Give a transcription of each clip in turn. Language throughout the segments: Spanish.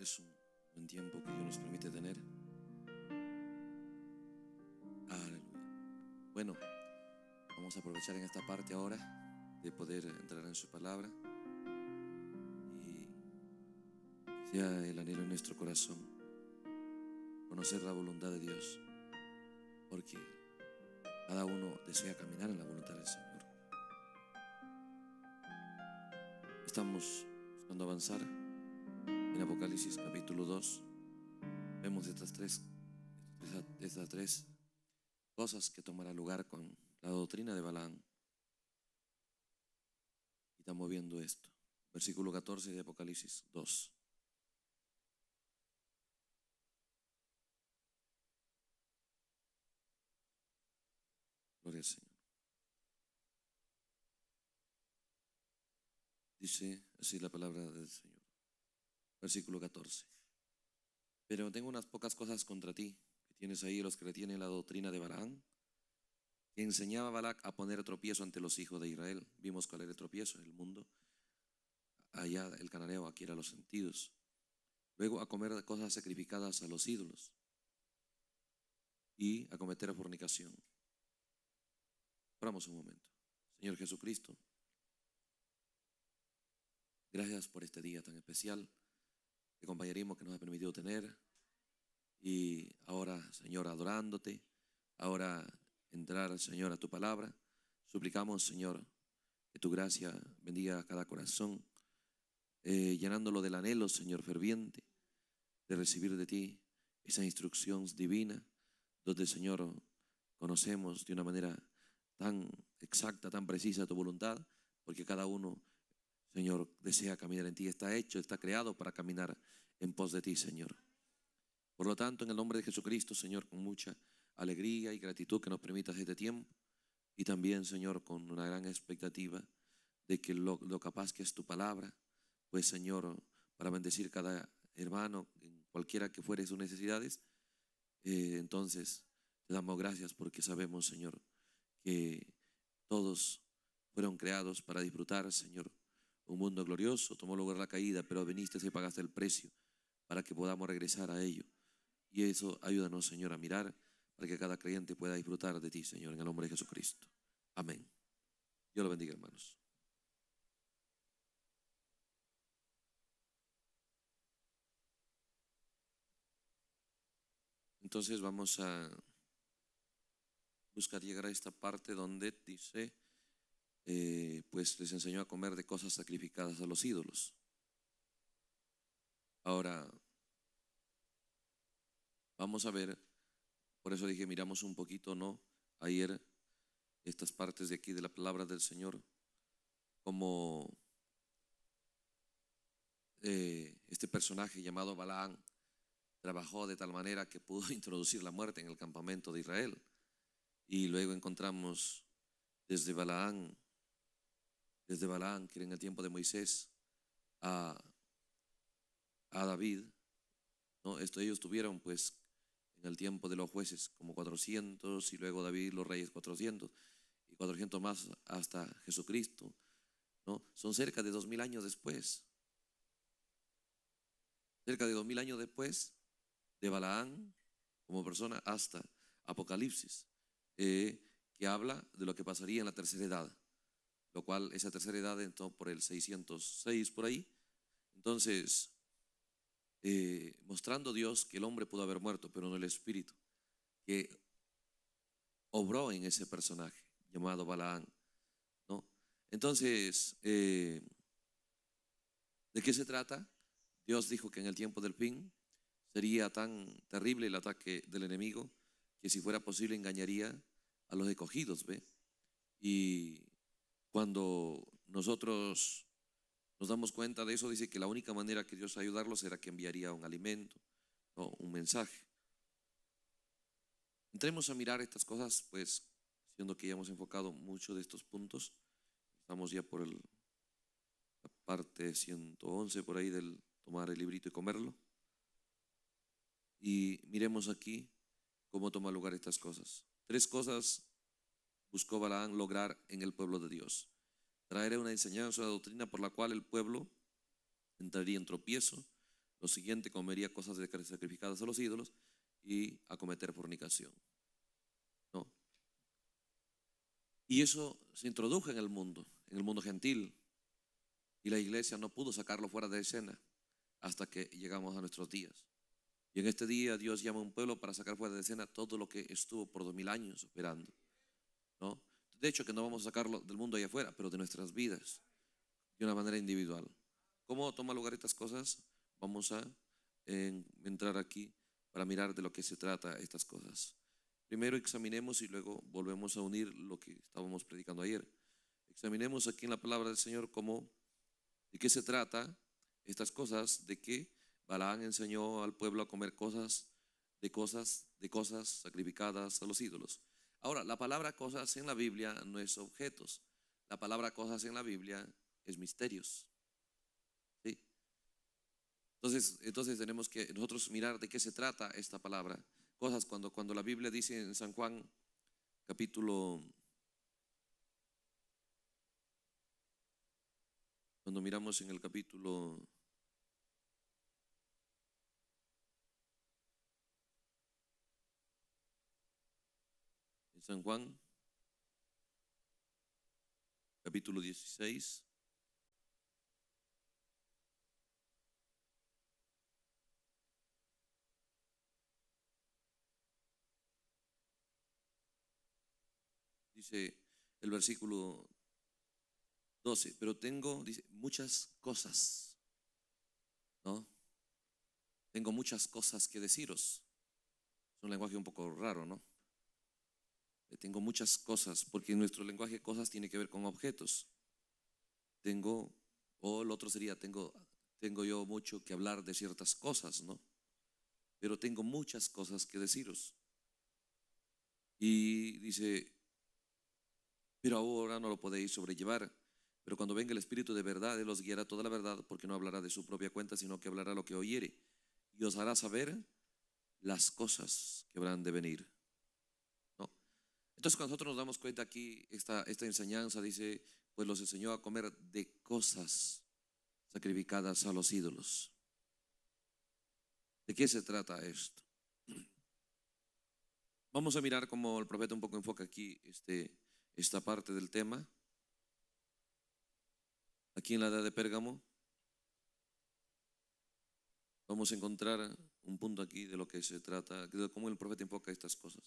es un buen tiempo que Dios nos permite tener. Aleluya. Bueno, vamos a aprovechar en esta parte ahora de poder entrar en su palabra y sea el anhelo en nuestro corazón conocer la voluntad de Dios, porque cada uno desea caminar en la voluntad del Señor. Estamos buscando avanzar. En Apocalipsis capítulo 2 vemos estas tres, estas tres cosas que tomará lugar con la doctrina de Balaam. Y estamos viendo esto. Versículo 14 de Apocalipsis 2. Gloria al Señor. Dice así la palabra del Señor versículo 14. Pero tengo unas pocas cosas contra ti, que tienes ahí los que retienen la doctrina de Balaam, que enseñaba a Balac a poner tropiezo ante los hijos de Israel. Vimos cuál era el tropiezo, el mundo. Allá el cananeo, aquí era los sentidos. Luego a comer cosas sacrificadas a los ídolos y a cometer fornicación. Oramos un momento. Señor Jesucristo, gracias por este día tan especial de compañerismo que nos ha permitido tener. Y ahora, Señor, adorándote, ahora entrar, Señor, a tu palabra. Suplicamos, Señor, que tu gracia bendiga a cada corazón, eh, llenándolo del anhelo, Señor, ferviente, de recibir de ti esa instrucción divina, donde, Señor, conocemos de una manera tan exacta, tan precisa tu voluntad, porque cada uno Señor, desea caminar en ti. Está hecho, está creado para caminar en pos de ti, Señor. Por lo tanto, en el nombre de Jesucristo, Señor, con mucha alegría y gratitud que nos permitas este tiempo y también, Señor, con una gran expectativa de que lo, capaz que es tu palabra, pues, Señor, para bendecir cada hermano, en cualquiera que fuere sus necesidades, eh, entonces te damos gracias porque sabemos, Señor, que todos fueron creados para disfrutar, Señor, un mundo glorioso, tomó lugar la caída, pero viniste y pagaste el precio para que podamos regresar a ello. Y eso ayúdanos, Señor, a mirar para que cada creyente pueda disfrutar de ti, Señor, en el nombre de Jesucristo. Amén. Dios lo bendiga, hermanos. Entonces vamos a buscar llegar a esta parte donde dice eh, pues les enseñó a comer de cosas sacrificadas a los ídolos. Ahora, vamos a ver, por eso dije, miramos un poquito, ¿no? Ayer estas partes de aquí de la palabra del Señor, como eh, este personaje llamado Balaán trabajó de tal manera que pudo introducir la muerte en el campamento de Israel. Y luego encontramos desde Balaán desde Balaam, que en el tiempo de Moisés, a, David. ¿no? Esto ellos tuvieron, pues, en el tiempo de los jueces, como 400, y luego David, los reyes, 400, y 400 más hasta Jesucristo. ¿no? Son cerca de 2.000 años después. Cerca de 2.000 años después de Balaán como persona hasta Apocalipsis, eh, que habla de lo que pasaría en la tercera edad lo cual esa tercera edad entró por el 606 por ahí. Entonces, eh, mostrando Dios que el hombre pudo haber muerto, pero no el espíritu, que obró en ese personaje llamado Balaán. ¿no? Entonces, eh, ¿de qué se trata? Dios dijo que en el tiempo del fin sería tan terrible el ataque del enemigo que si fuera posible engañaría a los escogidos, ¿ve? Y cuando nosotros nos damos cuenta de eso, dice que la única manera que Dios ayudarlos era que enviaría un alimento o un mensaje. Entremos a mirar estas cosas, pues siendo que ya hemos enfocado mucho de estos puntos, estamos ya por el, la parte 111 por ahí del tomar el librito y comerlo. Y miremos aquí cómo toma lugar estas cosas. Tres cosas buscó Balaam lograr en el pueblo de Dios. Traeré una enseñanza, una doctrina por la cual el pueblo entraría en tropiezo, lo siguiente comería cosas sacrificadas a los ídolos y a cometer fornicación. No. Y eso se introdujo en el mundo, en el mundo gentil, y la iglesia no pudo sacarlo fuera de escena hasta que llegamos a nuestros días. Y en este día Dios llama a un pueblo para sacar fuera de escena todo lo que estuvo por dos mil años operando. De hecho, que no vamos a sacarlo del mundo allá afuera, pero de nuestras vidas, de una manera individual. ¿Cómo toma lugar estas cosas? Vamos a entrar aquí para mirar de lo que se trata estas cosas. Primero examinemos y luego volvemos a unir lo que estábamos predicando ayer. Examinemos aquí en la palabra del Señor cómo, de qué se trata estas cosas, de que Balán enseñó al pueblo a comer cosas, de cosas, de cosas sacrificadas a los ídolos. Ahora, la palabra cosas en la Biblia no es objetos. La palabra cosas en la Biblia es misterios. Entonces, entonces tenemos que nosotros mirar de qué se trata esta palabra. Cosas cuando, cuando la Biblia dice en San Juan capítulo... Cuando miramos en el capítulo San Juan, capítulo 16. Dice el versículo 12, pero tengo, dice, muchas cosas, ¿no? Tengo muchas cosas que deciros. Es un lenguaje un poco raro, ¿no? tengo muchas cosas, porque en nuestro lenguaje cosas tiene que ver con objetos. Tengo, o lo otro sería, tengo, tengo yo mucho que hablar de ciertas cosas, ¿no? Pero tengo muchas cosas que deciros. Y dice, pero ahora no lo podéis sobrellevar. Pero cuando venga el Espíritu de verdad, Él os guiará toda la verdad, porque no hablará de su propia cuenta, sino que hablará lo que oyere. Y os hará saber las cosas que habrán de venir. Entonces cuando nosotros nos damos cuenta aquí, esta, esta enseñanza dice, pues los enseñó a comer de cosas sacrificadas a los ídolos. ¿De qué se trata esto? Vamos a mirar cómo el profeta un poco enfoca aquí este, esta parte del tema. Aquí en la edad de Pérgamo vamos a encontrar un punto aquí de lo que se trata, de cómo el profeta enfoca estas cosas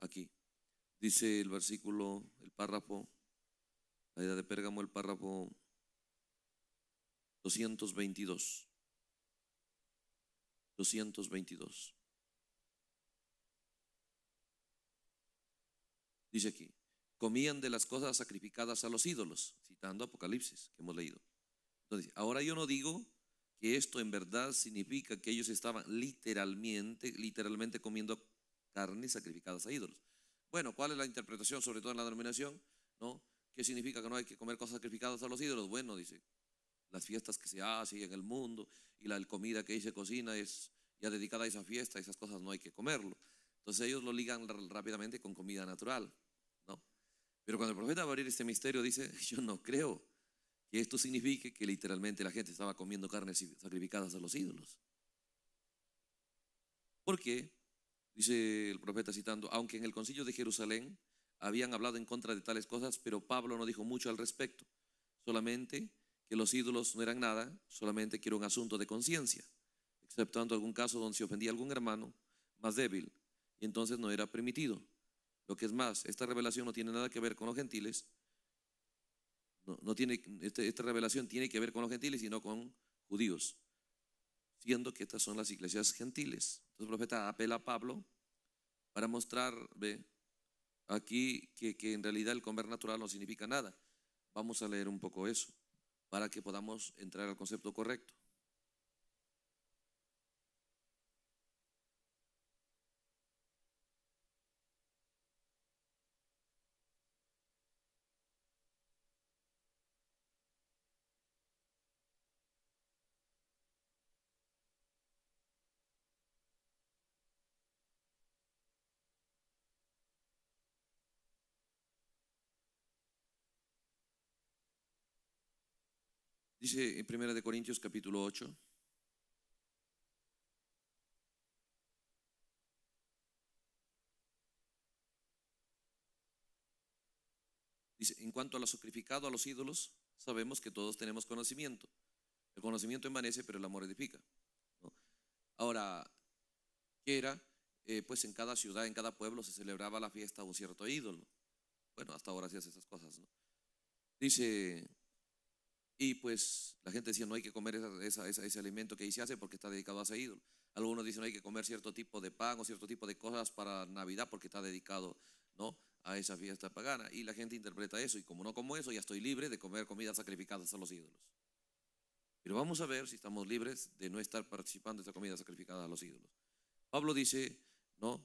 aquí. Dice el versículo, el párrafo, la edad de Pérgamo, el párrafo 222. 222. Dice aquí, comían de las cosas sacrificadas a los ídolos, citando Apocalipsis que hemos leído. Entonces, ahora yo no digo que esto en verdad significa que ellos estaban literalmente, literalmente comiendo carnes sacrificadas a ídolos. Bueno, ¿cuál es la interpretación, sobre todo en la denominación? ¿No? ¿Qué significa que no hay que comer cosas sacrificadas a los ídolos? Bueno, dice, las fiestas que se hacen en el mundo y la comida que ahí se cocina es ya dedicada a esa fiesta, esas cosas no hay que comerlo. Entonces ellos lo ligan rápidamente con comida natural, ¿no? Pero cuando el profeta va abrir este misterio dice, yo no creo que esto signifique que literalmente la gente estaba comiendo carnes sacrificadas a los ídolos. ¿Por qué? Dice el profeta citando, aunque en el concilio de Jerusalén habían hablado en contra de tales cosas, pero Pablo no dijo mucho al respecto, solamente que los ídolos no eran nada, solamente que era un asunto de conciencia, exceptuando algún caso donde se ofendía a algún hermano más débil, y entonces no era permitido. Lo que es más, esta revelación no tiene nada que ver con los gentiles, no, tiene, este, esta revelación tiene que ver con los gentiles y no con judíos, siendo que estas son las iglesias gentiles. Entonces el profeta apela a Pablo para mostrar, aquí que, que en realidad el comer natural no significa nada. Vamos a leer un poco eso para que podamos entrar al concepto correcto. Dice en Primera de Corintios capítulo 8. Dice, en cuanto a lo sacrificado a los ídolos, sabemos que todos tenemos conocimiento. El conocimiento envanece, pero el amor edifica. Ahora, ¿qué era? Eh, pues en cada ciudad, en cada pueblo se celebraba la fiesta a un cierto ídolo. Bueno, hasta ahora se esas cosas. ¿no? Dice y pues la gente decía, no hay que comer ese alimento que ahí se hace porque está dedicado a ese ídolo. Algunos dicen, no hay que comer cierto tipo de pan o cierto tipo de cosas para Navidad porque está dedicado ¿no? a esa fiesta pagana. Y la gente interpreta eso y como no como eso, ya estoy libre de comer comida sacrificadas a los ídolos. Pero vamos a ver si estamos libres de no estar participando de esta comida sacrificada a los ídolos. Pablo dice, ¿no?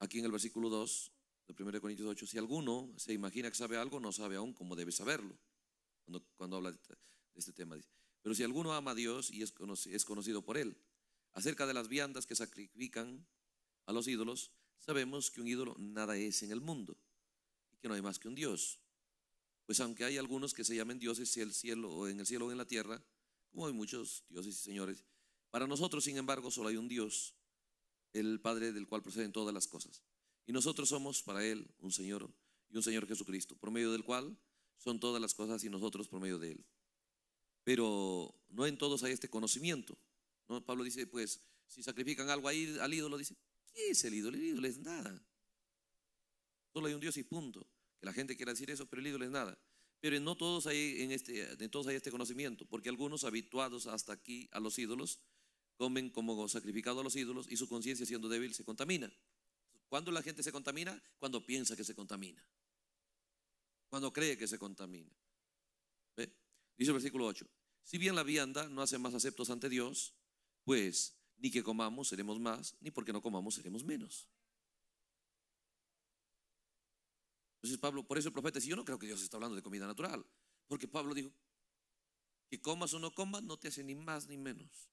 Aquí en el versículo 2 de 1 Corintios 8, si alguno se imagina que sabe algo, no sabe aún cómo debe saberlo cuando, habla de este tema. pero si alguno ama a Dios y es conocido, es conocido por él, acerca de las viandas que sacrifican a los ídolos, sabemos que un ídolo nada es en el mundo y que no hay más que un Dios. Pues aunque hay algunos que se llamen dioses el cielo o en el cielo o en la tierra, como hay muchos dioses y señores, para nosotros, sin embargo, solo hay un Dios, el Padre del cual proceden todas las cosas. Y nosotros somos para Él un Señor y un Señor Jesucristo, por medio del cual son todas las cosas y nosotros por medio de Él. Pero no en todos hay este conocimiento. ¿no? Pablo dice, pues, si sacrifican algo ahí al ídolo, dice, ¿qué es el ídolo? El ídolo es nada. Solo hay un Dios y punto. Que la gente quiera decir eso, pero el ídolo es nada. Pero no todos hay, en este, en todos hay este conocimiento, porque algunos habituados hasta aquí a los ídolos, comen como sacrificado a los ídolos y su conciencia siendo débil se contamina. ¿Cuándo la gente se contamina? Cuando piensa que se contamina cuando cree que se contamina. Dice el versículo 8, si bien la vianda no hace más aceptos ante Dios, pues ni que comamos seremos más, ni porque no comamos seremos menos. Entonces Pablo, por eso el profeta dice, yo no creo que Dios está hablando de comida natural, porque Pablo dijo, que comas o no comas no te hace ni más ni menos,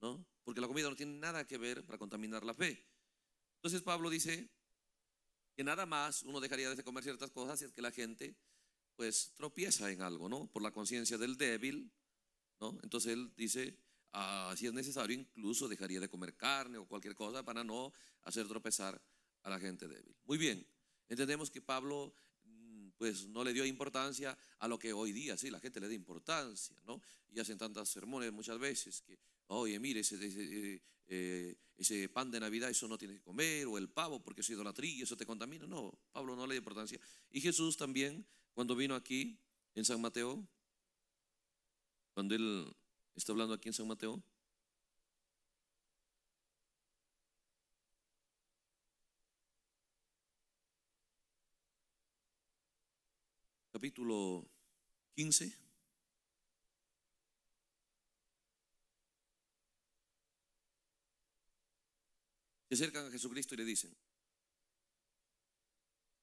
¿no? Porque la comida no tiene nada que ver para contaminar la fe. Entonces Pablo dice, que nada más uno dejaría de comer ciertas cosas si es que la gente pues tropieza en algo, ¿no? Por la conciencia del débil, ¿no? Entonces él dice, ah, si es necesario, incluso dejaría de comer carne o cualquier cosa para no hacer tropezar a la gente débil. Muy bien, entendemos que Pablo mm, pues no le dio importancia a lo que hoy día, sí, la gente le da importancia, ¿no? Y hacen tantas sermones muchas veces que Oye, mire, eh, eh, ese, pan de Navidad, eso no tienes que comer, o el pavo, porque es idolatría, eso te contamina. No, Pablo no le da importancia. Y Jesús también, cuando vino aquí en San Mateo, cuando él está hablando aquí en San Mateo, capítulo 15. Se acercan a Jesucristo y le dicen,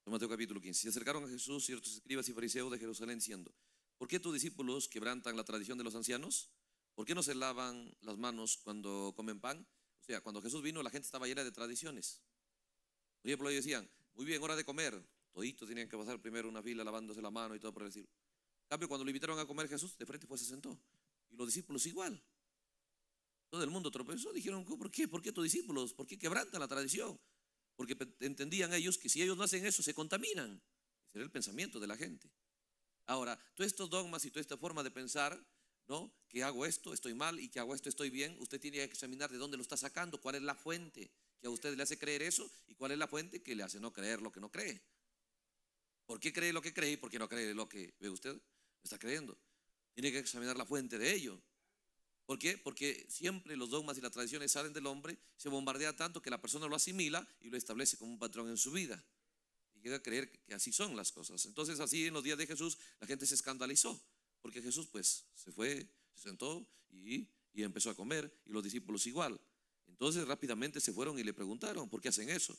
Mateo capítulo 15, se acercaron a Jesús ciertos escribas y fariseos de Jerusalén diciendo, ¿por qué tus discípulos quebrantan la tradición de los ancianos? ¿Por qué no se lavan las manos cuando comen pan? O sea, cuando Jesús vino la gente estaba llena de tradiciones. Por ejemplo, ellos decían, muy bien, hora de comer. Toditos tenían que pasar primero una fila lavándose la mano y todo por el En cambio, cuando lo invitaron a comer Jesús, de frente pues se sentó. Y los discípulos igual. Todo el mundo tropezó. Dijeron, ¿por qué? ¿Por qué tus discípulos? ¿Por qué quebrantan la tradición? Porque entendían ellos que si ellos no hacen eso, se contaminan. Ese era el pensamiento de la gente. Ahora, todos estos dogmas y toda esta forma de pensar, ¿no? Que hago esto, estoy mal y que hago esto, estoy bien. Usted tiene que examinar de dónde lo está sacando, cuál es la fuente que a usted le hace creer eso y cuál es la fuente que le hace no creer lo que no cree. ¿Por qué cree lo que cree y por qué no cree lo que ve usted? Está creyendo. Tiene que examinar la fuente de ello. ¿Por qué? Porque siempre los dogmas y las tradiciones salen del hombre, se bombardea tanto que la persona lo asimila y lo establece como un patrón en su vida. Y llega a creer que así son las cosas. Entonces así en los días de Jesús la gente se escandalizó, porque Jesús pues se fue, se sentó y, empezó a comer y los discípulos igual. Entonces rápidamente se fueron y le preguntaron, ¿por qué hacen eso?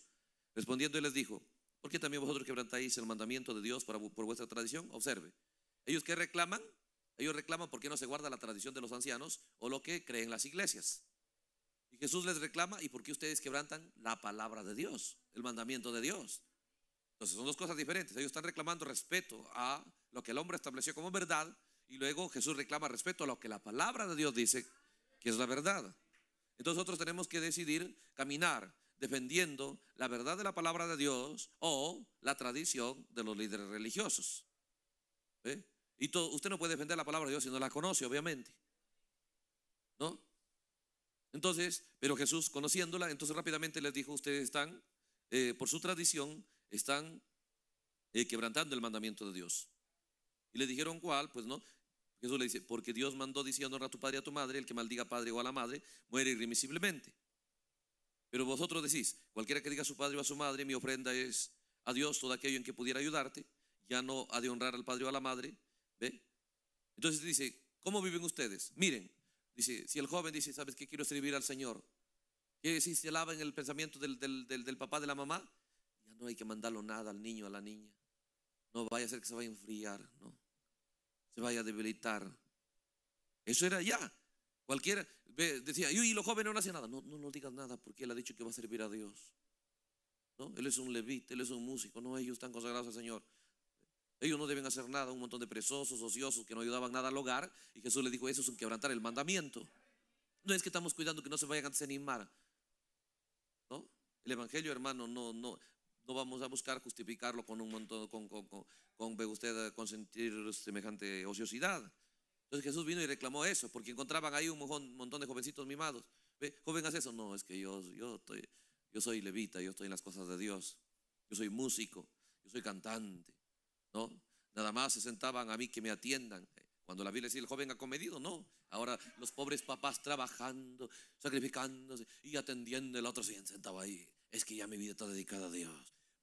Respondiendo él les dijo, ¿por qué también vosotros quebrantáis el mandamiento de Dios por vuestra tradición? Observe, ellos que reclaman ellos reclaman por qué no se guarda la tradición de los ancianos o lo que creen las iglesias. Y Jesús les reclama, ¿y por qué ustedes quebrantan la palabra de Dios, el mandamiento de Dios? Entonces son dos cosas diferentes. Ellos están reclamando respeto a lo que el hombre estableció como verdad y luego Jesús reclama respeto a lo que la palabra de Dios dice que es la verdad. Entonces nosotros tenemos que decidir caminar defendiendo la verdad de la palabra de Dios o la tradición de los líderes religiosos. ¿Eh? Y usted no puede defender la palabra de Dios si no la conoce, obviamente. ¿No? Entonces, pero Jesús, conociéndola, entonces rápidamente les dijo, ustedes están, eh, por su tradición, están eh, quebrantando el mandamiento de Dios. Y le dijeron, ¿cuál? Pues no. Jesús le dice, porque Dios mandó diciendo a tu padre y a tu madre, el que maldiga a padre o a la madre, muere irremisiblemente. Pero vosotros decís, cualquiera que diga a su padre o a su madre, mi ofrenda es a Dios todo aquello en que pudiera ayudarte, ya no ha de honrar al padre o a la madre, ¿Ve? Entonces dice, ¿cómo viven ustedes? Miren, dice, si el joven dice, ¿sabes qué? Quiero servir al Señor. Que si se lava en el pensamiento del, papá de la mamá, ya no hay que mandarlo nada al niño, a la niña. No vaya a ser que se vaya a enfriar, ¿no? Se vaya a debilitar. Eso era ya. Cualquiera decía, y los jóvenes no hacen nada. No, no, no digas nada porque él ha dicho que va a servir a Dios. ¿No? Él es un levita, él es un músico, no, ellos están consagrados al Señor. Ellos no deben hacer nada, un montón de presosos, ociosos, que no ayudaban nada al hogar. Y Jesús le dijo, eso es un quebrantar el mandamiento. No es que estamos cuidando que no se vayan a desanimar. El Evangelio, hermano, no, no, no vamos a buscar justificarlo con un montón, con, con, con, usted consentir semejante ociosidad. Entonces Jesús vino y reclamó eso, porque encontraban ahí un montón de jovencitos mimados. Joven, haz eso. No, es que yo, yo, estoy, yo soy levita, yo estoy en las cosas de Dios. Yo soy músico, yo soy cantante. ¿no? Nada más se sentaban a mí que me atiendan. Cuando la Biblia dice el joven ha comedido no. Ahora los pobres papás trabajando, sacrificándose y atendiendo, el otro se sentaba ahí. Es que ya mi vida está dedicada a Dios.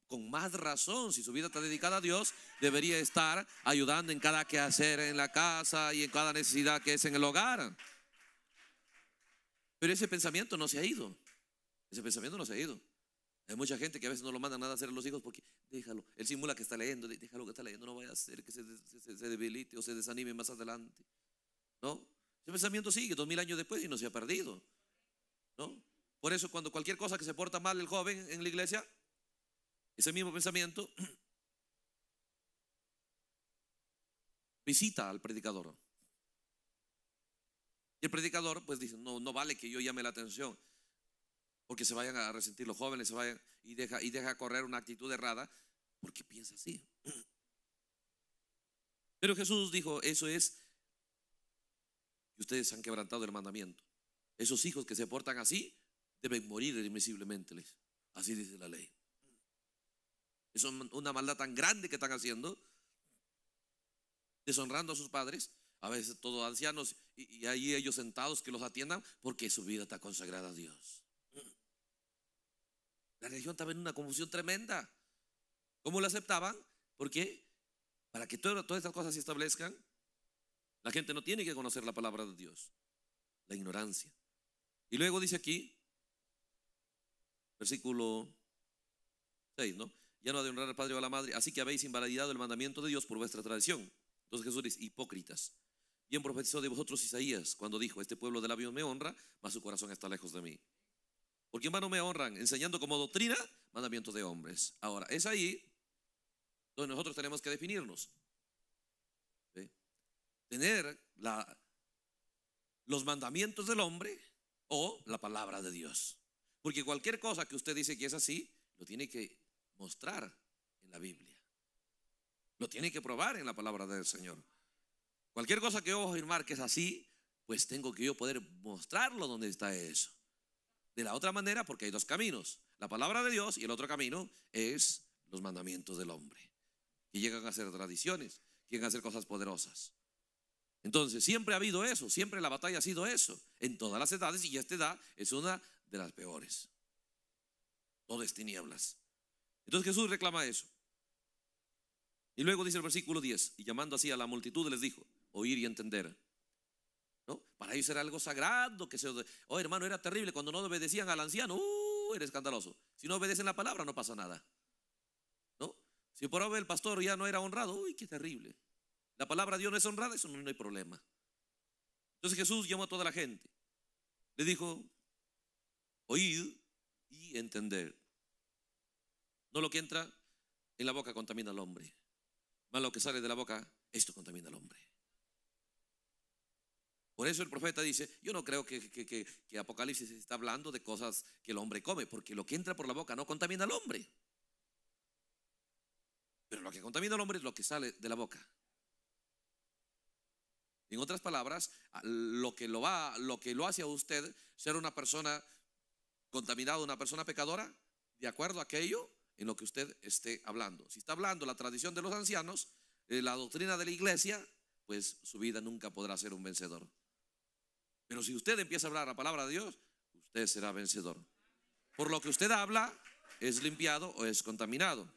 Con más razón, si su vida está dedicada a Dios, debería estar ayudando en cada quehacer en la casa y en cada necesidad que es en el hogar. Pero ese pensamiento no se ha ido. Ese pensamiento no se ha ido. Hay mucha gente que a veces no lo manda nada a hacer a los hijos porque déjalo. Él simula que está leyendo, déjalo que está leyendo, no vaya a hacer que se, debilite o se desanime más adelante. ¿No? Ese pensamiento sigue dos mil años después y no se ha perdido. ¿No? Por eso cuando cualquier cosa que se porta mal el joven en la iglesia, ese mismo pensamiento visita al predicador. Y el predicador pues dice, no, no vale que yo llame la atención porque se vayan a resentir los jóvenes, se vayan y deja, y deja correr una actitud errada, porque piensa así. Pero Jesús dijo, eso es, y ustedes han quebrantado el mandamiento. Esos hijos que se portan así deben morir les, así dice la ley. Es una maldad tan grande que están haciendo, deshonrando a sus padres, a veces todos ancianos, y ahí ellos sentados que los atiendan, porque su vida está consagrada a Dios. La religión estaba en una confusión tremenda. ¿Cómo la aceptaban? Porque para que todas estas cosas se establezcan, la gente no tiene que conocer la palabra de Dios. La ignorancia. Y luego dice aquí, versículo 6, ¿no? Ya no ha de honrar al padre o a la madre, así que habéis invalidado el mandamiento de Dios por vuestra tradición. Entonces Jesús dice, hipócritas. Bien profetizó de vosotros Isaías cuando dijo, este pueblo del avión me honra, mas su corazón está lejos de mí. Porque no me honran enseñando como doctrina mandamientos de hombres. Ahora, es ahí donde nosotros tenemos que definirnos. Tener los mandamientos del hombre o la palabra de Dios. Porque cualquier cosa que usted dice que es así, lo tiene que mostrar en la Biblia. Lo tiene que probar en la palabra del Señor. Cualquier cosa que yo voy afirmar que es así, pues tengo que yo poder mostrarlo donde está eso. De la otra manera, porque hay dos caminos, la palabra de Dios y el otro camino es los mandamientos del hombre, que llegan a ser tradiciones, que llegan a ser cosas poderosas. Entonces, siempre ha habido eso, siempre la batalla ha sido eso, en todas las edades, y esta edad es una de las peores. Todas tinieblas. Entonces Jesús reclama eso. Y luego dice el versículo 10, y llamando así a la multitud les dijo, oír y entender. Para ellos era algo sagrado, que se... Oh, hermano, era terrible cuando no obedecían al anciano, ¡uh! Era escandaloso. Si no obedecen la palabra, no pasa nada. ¿No? Si por ahora el pastor ya no era honrado, ¡uy, qué terrible! La palabra de Dios no es honrada, eso no, hay problema. Entonces Jesús llamó a toda la gente. Le dijo, oíd y entender. No lo que entra en la boca contamina al hombre, más lo que sale de la boca, esto contamina al hombre. Por eso el profeta dice, yo no creo que, Apocalipsis está hablando de cosas que el hombre come, porque lo que entra por la boca no contamina al hombre. Pero lo que contamina al hombre es lo que sale de la boca. En otras palabras, lo que lo va, lo que lo hace a usted ser una persona contaminada, una persona pecadora, de acuerdo a aquello en lo que usted esté hablando. Si está hablando la tradición de los ancianos, eh, la doctrina de la iglesia, pues su vida nunca podrá ser un vencedor. Pero si usted empieza a hablar la palabra de Dios, usted será vencedor. Por lo que usted habla, es limpiado o es contaminado.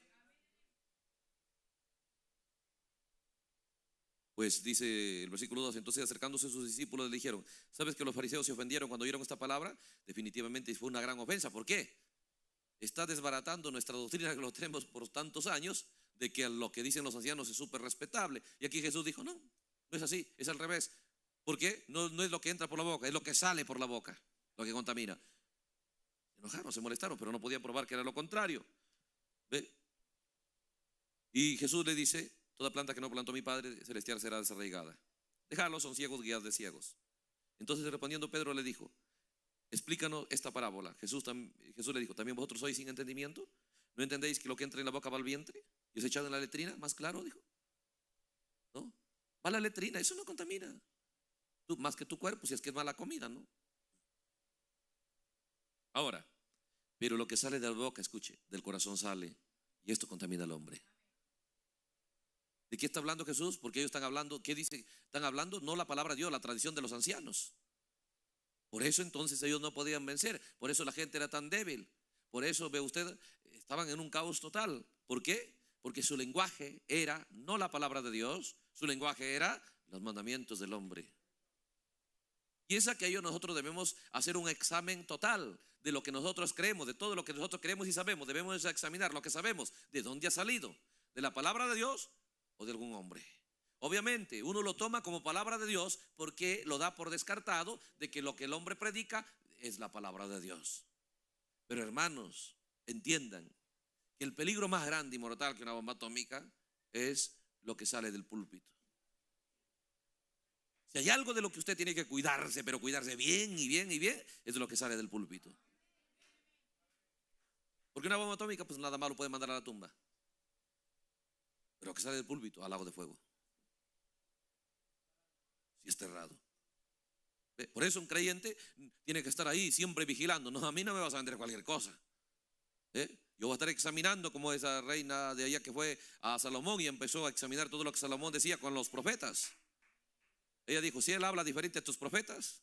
Pues dice el versículo 2, entonces acercándose a sus discípulos le dijeron, ¿sabes que los fariseos se ofendieron cuando oyeron esta palabra? Definitivamente fue una gran ofensa. ¿Por qué? Está desbaratando nuestra doctrina que lo tenemos por tantos años de que lo que dicen los ancianos es súper respetable. Y aquí Jesús dijo, no, no es así, es al revés. Porque no, no es lo que entra por la boca, es lo que sale por la boca, lo que contamina. Se enojaron, se molestaron, pero no podía probar que era lo contrario. Y Jesús le dice, toda planta que no plantó mi Padre celestial será desarraigada. Déjalo, son ciegos guías de ciegos. Entonces respondiendo Pedro le dijo, explícanos esta parábola. Jesús, Jesús le dijo, ¿también vosotros sois sin entendimiento? ¿No entendéis que lo que entra en la boca va al vientre y es echado en la letrina? Más claro, dijo. ¿No? Va a la letrina, eso no contamina más que tu cuerpo, si es que es mala comida, ¿no? Ahora, pero lo que sale de la boca, escuche, del corazón sale y esto contamina al hombre. ¿De qué está hablando Jesús? Porque ellos están hablando, ¿qué dice? Están hablando no la palabra de Dios, la tradición de los ancianos. Por eso entonces ellos no podían vencer, por eso la gente era tan débil, por eso ve usted, estaban en un caos total. ¿Por qué? Porque su lenguaje era no la palabra de Dios, su lenguaje era los mandamientos del hombre. Y que ellos nosotros debemos hacer un examen total de lo que nosotros creemos, de todo lo que nosotros creemos y sabemos. Debemos examinar lo que sabemos, de dónde ha salido, de la palabra de Dios o de algún hombre. Obviamente, uno lo toma como palabra de Dios porque lo da por descartado de que lo que el hombre predica es la palabra de Dios. Pero hermanos, entiendan que el peligro más grande y mortal que una bomba atómica es lo que sale del púlpito. Si hay algo de lo que usted tiene que cuidarse, pero cuidarse bien y bien y bien, es lo que sale del púlpito. Porque una bomba atómica, pues nada malo puede mandar a la tumba. Pero que sale del púlpito, al lago de fuego. Si es cerrado. Por eso un creyente tiene que estar ahí siempre vigilando. No, a mí no me vas a vender cualquier cosa. ¿Eh? Yo voy a estar examinando como esa reina de allá que fue a Salomón y empezó a examinar todo lo que Salomón decía con los profetas. Ella dijo, si él habla diferente a tus profetas,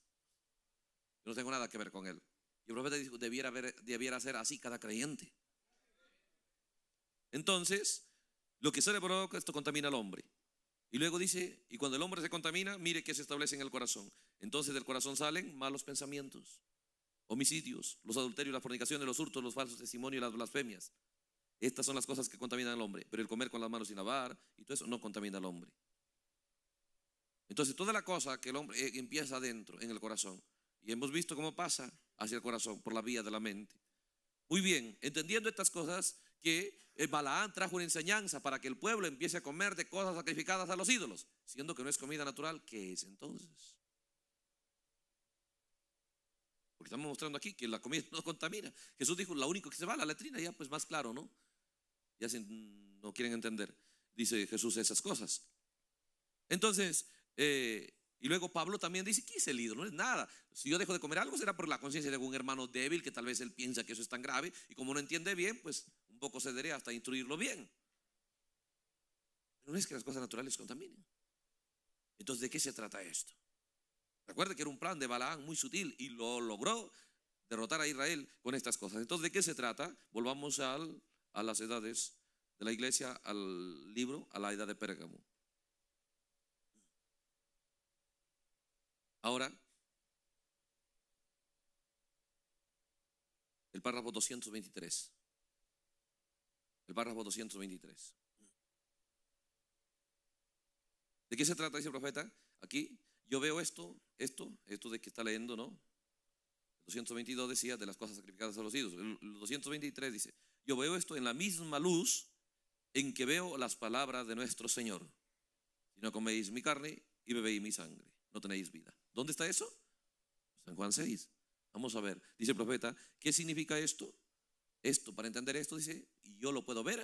yo no tengo nada que ver con él. Y el profeta dijo, debiera, ser así cada creyente. Entonces, lo que se sale provoca, esto contamina al hombre. Y luego dice, y cuando el hombre se contamina, mire que se establece en el corazón. Entonces del corazón salen malos pensamientos, homicidios, los adulterios, las fornicaciones, los hurtos, los falsos testimonios, y las blasfemias. Estas son las cosas que contaminan al hombre. Pero el comer con las manos sin lavar y todo eso no contamina al hombre. Entonces, toda la cosa que el hombre eh, empieza adentro, en el corazón. Y hemos visto cómo pasa hacia el corazón, por la vía de la mente. Muy bien, entendiendo estas cosas, que eh, Balaán trajo una enseñanza para que el pueblo empiece a comer de cosas sacrificadas a los ídolos, siendo que no es comida natural, ¿qué es entonces? Porque estamos mostrando aquí que la comida no contamina. Jesús dijo, la único que se va, a la letrina, ya pues más claro, ¿no? Ya si mm, no quieren entender, dice Jesús esas cosas. Entonces, eh, y luego Pablo también dice, ¿qué es el ídolo? No es nada. Si yo dejo de comer algo será por la conciencia de algún hermano débil que tal vez él piensa que eso es tan grave y como no entiende bien, pues un poco cederé hasta instruirlo bien. Pero no es que las cosas naturales contaminen. Entonces, ¿de qué se trata esto? Recuerde que era un plan de Balaam muy sutil y lo logró derrotar a Israel con estas cosas. Entonces, ¿de qué se trata? Volvamos a las edades de la iglesia, al libro, a la edad de Pérgamo. Ahora, el párrafo 223. El párrafo 223. ¿De qué se trata, dice profeta? Aquí yo veo esto, esto, esto de que está leyendo, ¿no? 222 decía de las cosas sacrificadas a los ídolos. El 223 dice, yo veo esto en la misma luz en que veo las palabras de nuestro Señor. Si no coméis mi carne y bebéis mi sangre, no tenéis vida. ¿Dónde está eso? San Juan 6. Vamos a ver, dice el profeta, ¿qué significa esto? Esto, para entender esto, dice, yo lo puedo ver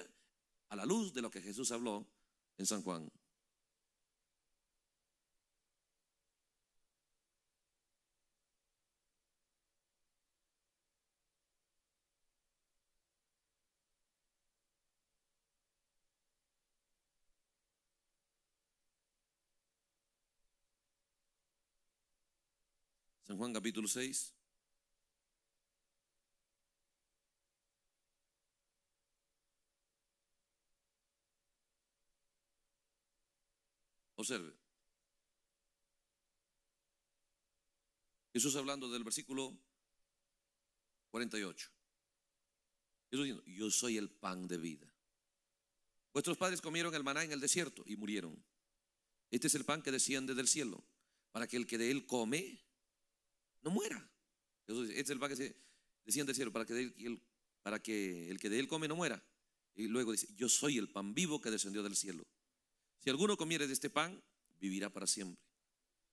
a la luz de lo que Jesús habló en San Juan San Juan capítulo 6. Observe. Jesús hablando del versículo 48. Jesús diciendo, yo soy el pan de vida. Vuestros padres comieron el maná en el desierto y murieron. Este es el pan que desciende del cielo, para que el que de él come no muera. Jesús es el pan que se desciende del cielo para que, para que el que de él come no muera. Y luego dice, yo soy el pan vivo que descendió del cielo. Si alguno comiere de este pan, vivirá para siempre.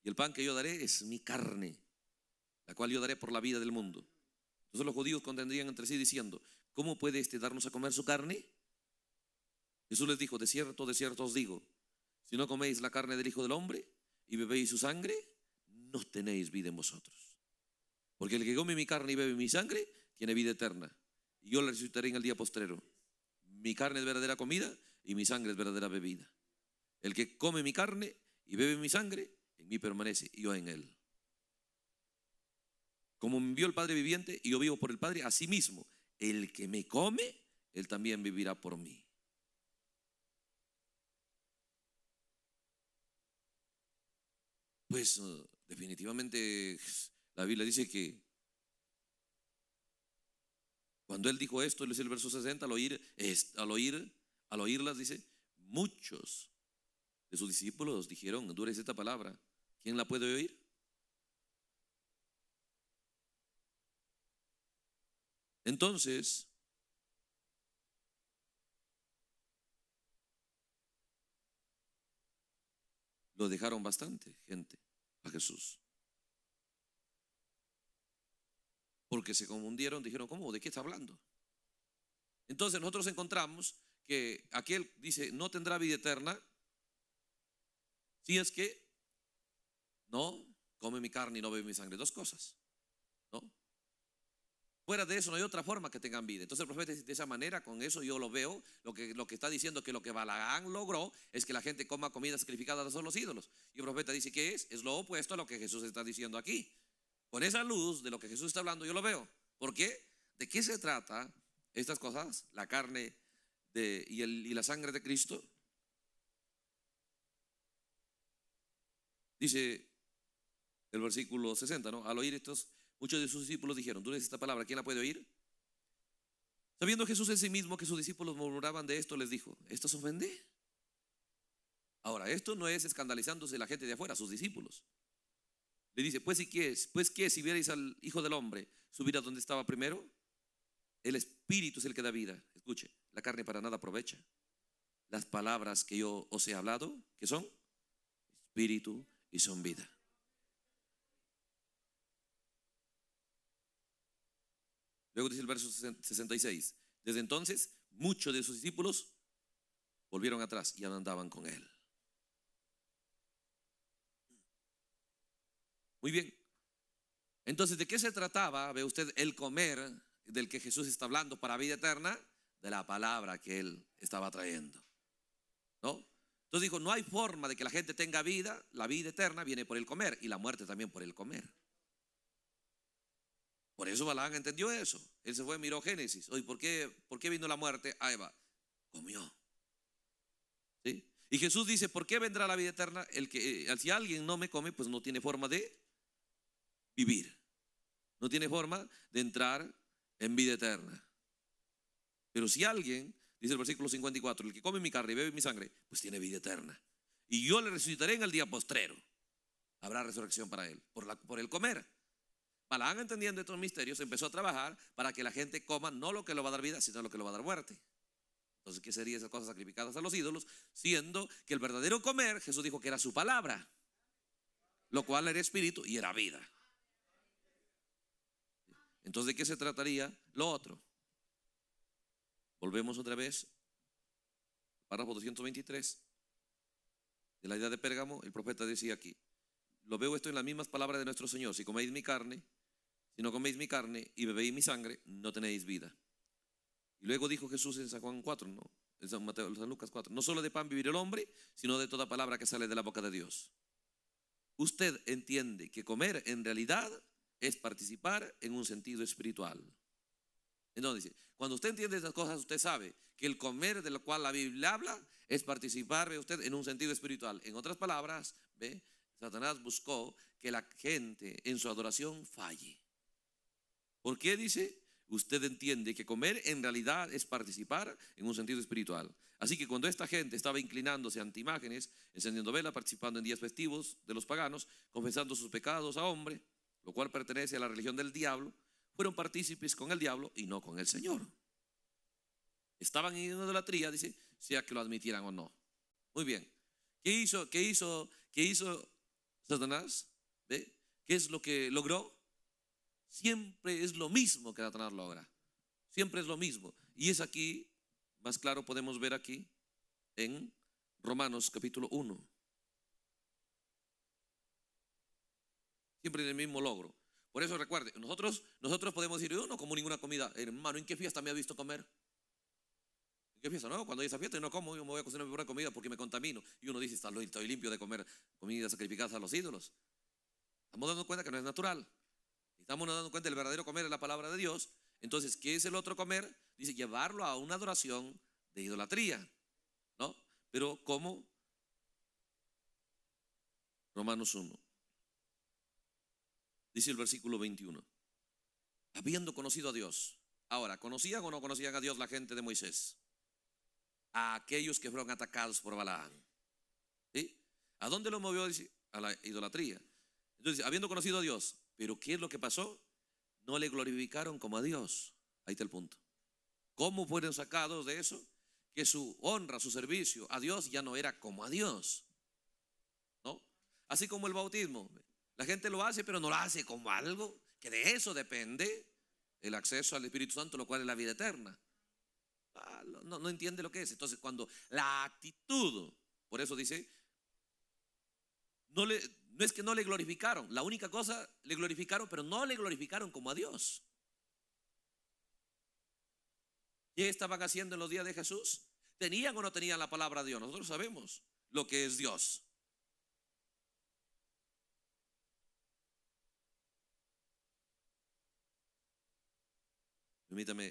Y el pan que yo daré es mi carne, la cual yo daré por la vida del mundo. Entonces los judíos contendían entre sí diciendo, ¿cómo puede este darnos a comer su carne? Jesús les dijo, de cierto, de cierto os digo, si no coméis la carne del Hijo del Hombre y bebéis su sangre, no tenéis vida en vosotros. Porque el que come mi carne y bebe mi sangre tiene vida eterna. Y yo la resucitaré en el día postrero. Mi carne es verdadera comida y mi sangre es verdadera bebida. El que come mi carne y bebe mi sangre, en mí permanece y yo en él. Como me envió el Padre viviente y yo vivo por el Padre, así mismo, el que me come, él también vivirá por mí. Pues uh, definitivamente la Biblia dice que cuando él dijo esto, él dice el verso 60, al oír, al oír, al oírlas, dice, muchos de sus discípulos dijeron, dura esta palabra, ¿quién la puede oír? Entonces, lo dejaron bastante gente a Jesús. porque se confundieron, dijeron, ¿cómo? ¿De qué está hablando? Entonces nosotros encontramos que aquel dice, no tendrá vida eterna si es que no come mi carne y no bebe mi sangre. Dos cosas, ¿no? Fuera de eso no hay otra forma que tengan vida. Entonces el profeta dice, de esa manera, con eso yo lo veo, lo que, lo que está diciendo que lo que Balagán logró es que la gente coma comida sacrificada a los ídolos. Y el profeta dice, ¿qué es? Es lo opuesto a lo que Jesús está diciendo aquí. Con esa luz de lo que Jesús está hablando, yo lo veo. ¿Por qué? ¿De qué se trata estas cosas? La carne y, la sangre de Cristo. Dice el versículo 60, ¿no? Al oír estos, muchos de sus discípulos dijeron, tú dices esta palabra, ¿quién la puede oír? Sabiendo Jesús en sí mismo que sus discípulos murmuraban de esto, les dijo, ¿esto se ofende? Ahora, esto no es escandalizándose la gente de afuera, sus discípulos. Le dice, pues si quieres, pues que si vierais al Hijo del Hombre subir a donde estaba primero, el Espíritu es el que da vida. Escuche, la carne para nada aprovecha. Las palabras que yo os he hablado, que son Espíritu y son vida. Luego dice el verso 66, desde entonces muchos de sus discípulos volvieron atrás y andaban con él. Muy bien. Entonces, ¿de qué se trataba, ve usted, el comer del que Jesús está hablando para vida eterna? De la palabra que él estaba trayendo. ¿No? Entonces dijo, no hay forma de que la gente tenga vida, la vida eterna viene por el comer y la muerte también por el comer. Por eso Balaam entendió eso. Él se fue, miró Génesis. Oye, ¿por qué, por qué vino la muerte a Eva? Comió. ¿Sí? Y Jesús dice, ¿por qué vendrá la vida eterna? El que, eh, si alguien no me come, pues no tiene forma de vivir. No tiene forma de entrar en vida eterna. Pero si alguien, dice el versículo 54, el que come mi carne y bebe mi sangre, pues tiene vida eterna. Y yo le resucitaré en el día postrero. Habrá resurrección para él, por, la, por el comer. Balaam, entendiendo estos misterios, empezó a trabajar para que la gente coma no lo que le va a dar vida, sino lo que le va a dar muerte. Entonces, ¿qué sería esas cosas sacrificadas a los ídolos? Siendo que el verdadero comer, Jesús dijo que era su palabra, lo cual era espíritu y era vida. Entonces, ¿de qué se trataría lo otro? Volvemos otra vez, párrafo 223, de la idea de Pérgamo, el profeta decía aquí, lo veo esto en las mismas palabras de nuestro Señor, si coméis mi carne, si no coméis mi carne y bebéis mi sangre, no tenéis vida. Y luego dijo Jesús en San Juan 4, ¿no? En San, Mateo, San Lucas 4, no solo de pan vivir el hombre, sino de toda palabra que sale de la boca de Dios. Usted entiende que comer en realidad es participar en un sentido espiritual. Entonces cuando usted entiende esas cosas, usted sabe que el comer de lo cual la Biblia habla es participar de usted en un sentido espiritual. En otras palabras, ¿ve? Satanás buscó que la gente en su adoración falle. ¿Por qué dice? Usted entiende que comer en realidad es participar en un sentido espiritual. Así que cuando esta gente estaba inclinándose ante imágenes, encendiendo velas, participando en días festivos de los paganos, confesando sus pecados a hombre, lo cual pertenece a la religión del diablo, fueron partícipes con el diablo y no con el Señor. Estaban en idolatría, dice, sea que lo admitieran o no. Muy bien. ¿Qué hizo, qué hizo, qué hizo Satanás? ¿Qué es lo que logró? Siempre es lo mismo que Satanás logra. Siempre es lo mismo. Y es aquí, más claro podemos ver aquí en Romanos capítulo 1. Siempre en el mismo logro. Por eso recuerde, nosotros, nosotros podemos decir, yo no como ninguna comida. Hermano, ¿en qué fiesta me ha visto comer? ¿En qué fiesta? No, cuando hay esa fiesta yo no como, yo me voy a cocinar mi propia comida porque me contamino. Y uno dice, estoy limpio de comer comidas sacrificadas a los ídolos. Estamos dando cuenta que no es natural. Estamos dando cuenta que el verdadero comer es la palabra de Dios. Entonces, ¿qué es el otro comer? Dice, llevarlo a una adoración de idolatría. ¿No? Pero ¿cómo? Romanos 1 dice el versículo 21. Habiendo conocido a Dios. Ahora, ¿conocían o no conocían a Dios la gente de Moisés? A aquellos que fueron atacados por Balaam. ¿Sí? ¿A dónde lo movió? A la idolatría. Entonces, habiendo conocido a Dios, ¿pero qué es lo que pasó? No le glorificaron como a Dios. Ahí está el punto. ¿Cómo fueron sacados de eso? Que su honra, su servicio a Dios ya no era como a Dios. ¿No? Así como el bautismo. La gente lo hace, pero no lo hace como algo que de eso depende el acceso al Espíritu Santo, lo cual es la vida eterna. Ah, no, entiende lo que es. Entonces, cuando la actitud, por eso dice, no, no es que no le glorificaron, la única cosa, le glorificaron, pero no le glorificaron como a Dios. ¿Qué estaban haciendo en los días de Jesús? ¿Tenían o no tenían la palabra de Dios? Nosotros sabemos lo que es Dios. Permítame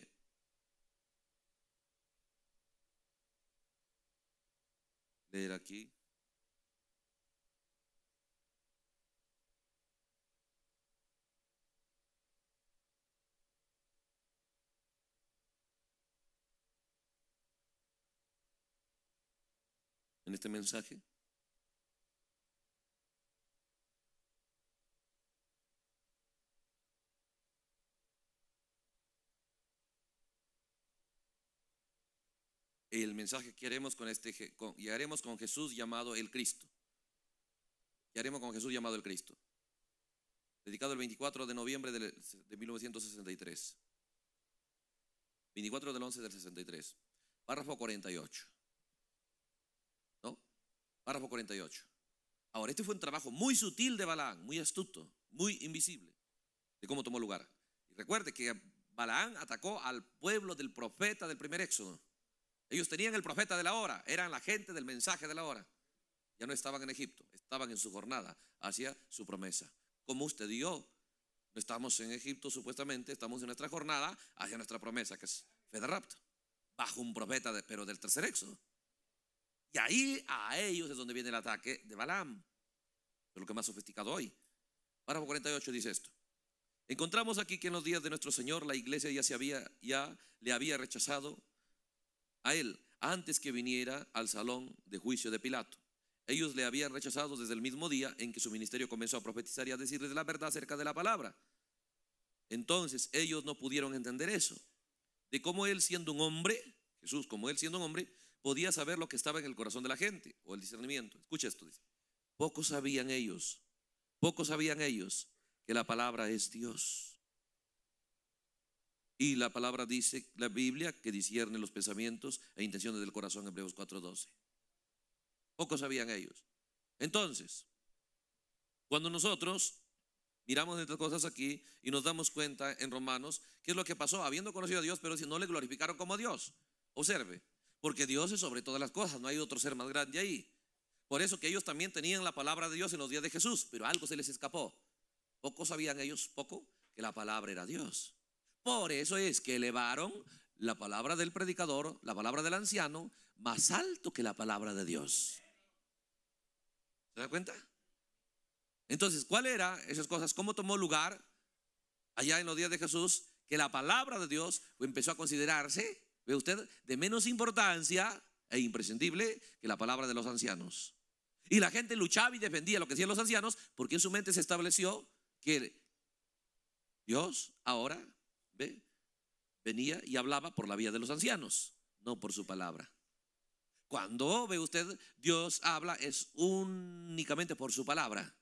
leer aquí. En este mensaje. el mensaje que haremos con este, y haremos con Jesús llamado el Cristo. Y haremos con Jesús llamado el Cristo. Dedicado el 24 de noviembre de, 1963. 24 del 11 del 63. Párrafo 48. ¿No? Párrafo 48. Ahora, este fue un trabajo muy sutil de Balaán, muy astuto, muy invisible, de cómo tomó lugar. Y recuerde que Balaán atacó al pueblo del profeta del primer éxodo. Ellos tenían el profeta de la hora, eran la gente del mensaje de la hora. Ya no estaban en Egipto, estaban en su jornada hacia su promesa. Como usted dio, no estamos en Egipto supuestamente, estamos en nuestra jornada hacia nuestra promesa, que es Rapto, bajo un profeta, pero del tercer éxodo. Y ahí a ellos es donde viene el ataque de Balaam, es lo que más sofisticado hoy. Párrafo 48 dice esto. Encontramos aquí que en los días de nuestro Señor la iglesia ya, se había, ya le había rechazado a él antes que viniera al salón de juicio de Pilato. Ellos le habían rechazado desde el mismo día en que su ministerio comenzó a profetizar y a decirles la verdad acerca de la palabra. Entonces ellos no pudieron entender eso, de cómo él siendo un hombre, Jesús como él siendo un hombre, podía saber lo que estaba en el corazón de la gente o el discernimiento. Escucha esto, dice. Pocos sabían ellos, pocos sabían ellos que la palabra es Dios. Y la palabra dice, la Biblia, que discierne los pensamientos e intenciones del corazón, Hebreos 4:12. Pocos sabían ellos. Entonces, cuando nosotros miramos estas cosas aquí y nos damos cuenta en Romanos, ¿qué es lo que pasó? Habiendo conocido a Dios, pero si no le glorificaron como Dios. Observe, porque Dios es sobre todas las cosas, no hay otro ser más grande ahí. Por eso que ellos también tenían la palabra de Dios en los días de Jesús, pero algo se les escapó. Poco sabían ellos, poco, que la palabra era Dios. Por eso es que elevaron la palabra del predicador, la palabra del anciano, más alto que la palabra de Dios. ¿Se da cuenta? Entonces, ¿cuál era esas cosas? ¿Cómo tomó lugar allá en los días de Jesús que la palabra de Dios empezó a considerarse, ve usted, de menos importancia e imprescindible que la palabra de los ancianos? Y la gente luchaba y defendía lo que decían los ancianos porque en su mente se estableció que Dios ahora ¿Ve? Venía y hablaba por la vía de los ancianos, no por su palabra. Cuando ve usted, Dios habla es únicamente por su palabra.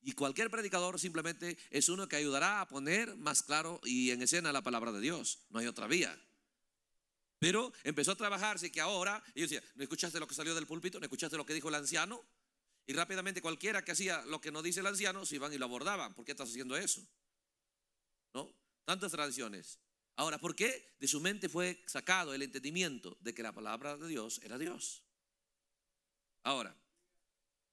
Y cualquier predicador simplemente es uno que ayudará a poner más claro y en escena la palabra de Dios. No hay otra vía. Pero empezó a trabajarse que ahora, y decía, ¿no escuchaste lo que salió del púlpito? ¿No escuchaste lo que dijo el anciano? Y rápidamente cualquiera que hacía lo que no dice el anciano, se iban y lo abordaban. ¿Por qué estás haciendo eso? ¿No? tantas tradiciones. Ahora, ¿por qué? De su mente fue sacado el entendimiento de que la palabra de Dios era Dios. Ahora,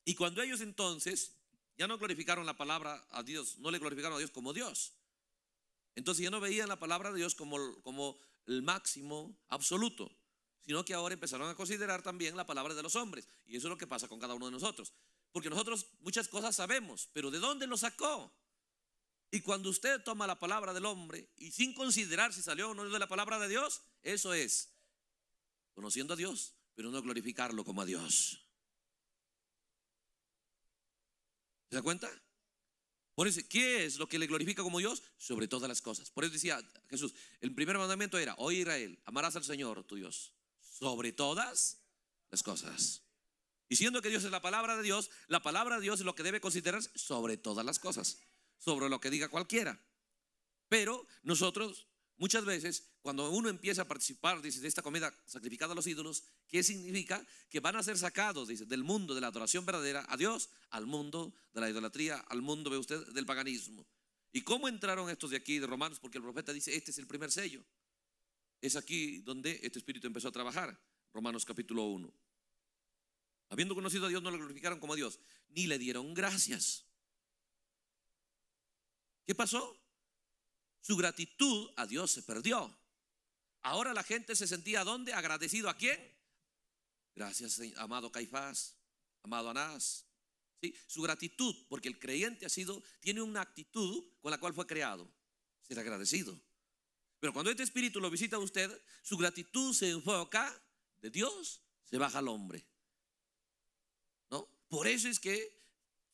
y cuando ellos entonces ya no glorificaron la palabra a Dios, no le glorificaron a Dios como Dios. Entonces ya no veían la palabra de Dios como, como el máximo absoluto, sino que ahora empezaron a considerar también la palabra de los hombres. Y eso es lo que pasa con cada uno de nosotros. Porque nosotros muchas cosas sabemos, pero ¿de dónde lo sacó? Y cuando usted toma la palabra del hombre y sin considerar si salió o no de la palabra de Dios, eso es conociendo a Dios, pero no glorificarlo como a Dios. ¿Se da cuenta? Por eso, ¿qué es lo que le glorifica como Dios? Sobre todas las cosas. Por eso decía Jesús, el primer mandamiento era, a oh, Israel, amarás al Señor tu Dios, sobre todas las cosas. Y siendo que Dios es la palabra de Dios, la palabra de Dios es lo que debe considerarse sobre todas las cosas sobre lo que diga cualquiera. Pero nosotros Muchas veces, cuando uno empieza a participar, dice, de esta comida sacrificada a los ídolos, ¿qué significa? Que van a ser sacados, dice, del mundo de la adoración verdadera a Dios, al mundo de la idolatría, al mundo, ve usted, del paganismo. ¿Y cómo entraron estos de aquí, de romanos? Porque el profeta dice, este es el primer sello. Es aquí donde este espíritu empezó a trabajar, Romanos capítulo 1. Habiendo conocido a Dios, no lo glorificaron como a Dios, ni le dieron gracias. ¿Qué pasó? Su gratitud a Dios se perdió. Ahora la gente se sentía ¿dónde? ¿Agradecido a quién? Gracias, amado Caifás, amado Anás. ¿Sí? Su gratitud, porque el creyente ha sido, tiene una actitud con la cual fue creado, ser agradecido. Pero cuando este espíritu lo visita a usted, su gratitud se enfoca de Dios, se baja al hombre. ¿No? Por eso es que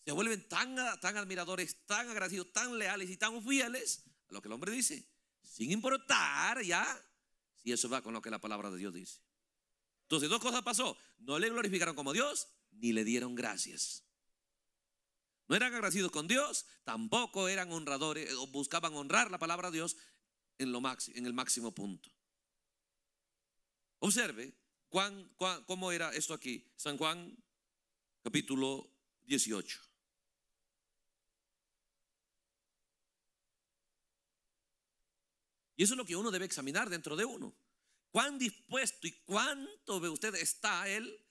se vuelven tan, tan admiradores, tan agradecidos, tan leales y tan fieles a lo que el hombre dice, sin importar ya si eso va con lo que la palabra de Dios dice. Entonces, dos cosas pasó. No le glorificaron como Dios, ni le dieron gracias. No eran agradecidos con Dios, tampoco eran honradores, o buscaban honrar la palabra de Dios en, lo en el máximo punto. Observe cómo era esto aquí. San Juan, capítulo 18. Y eso es lo que uno debe examinar dentro de uno. ¿Cuán dispuesto y cuánto ve usted está él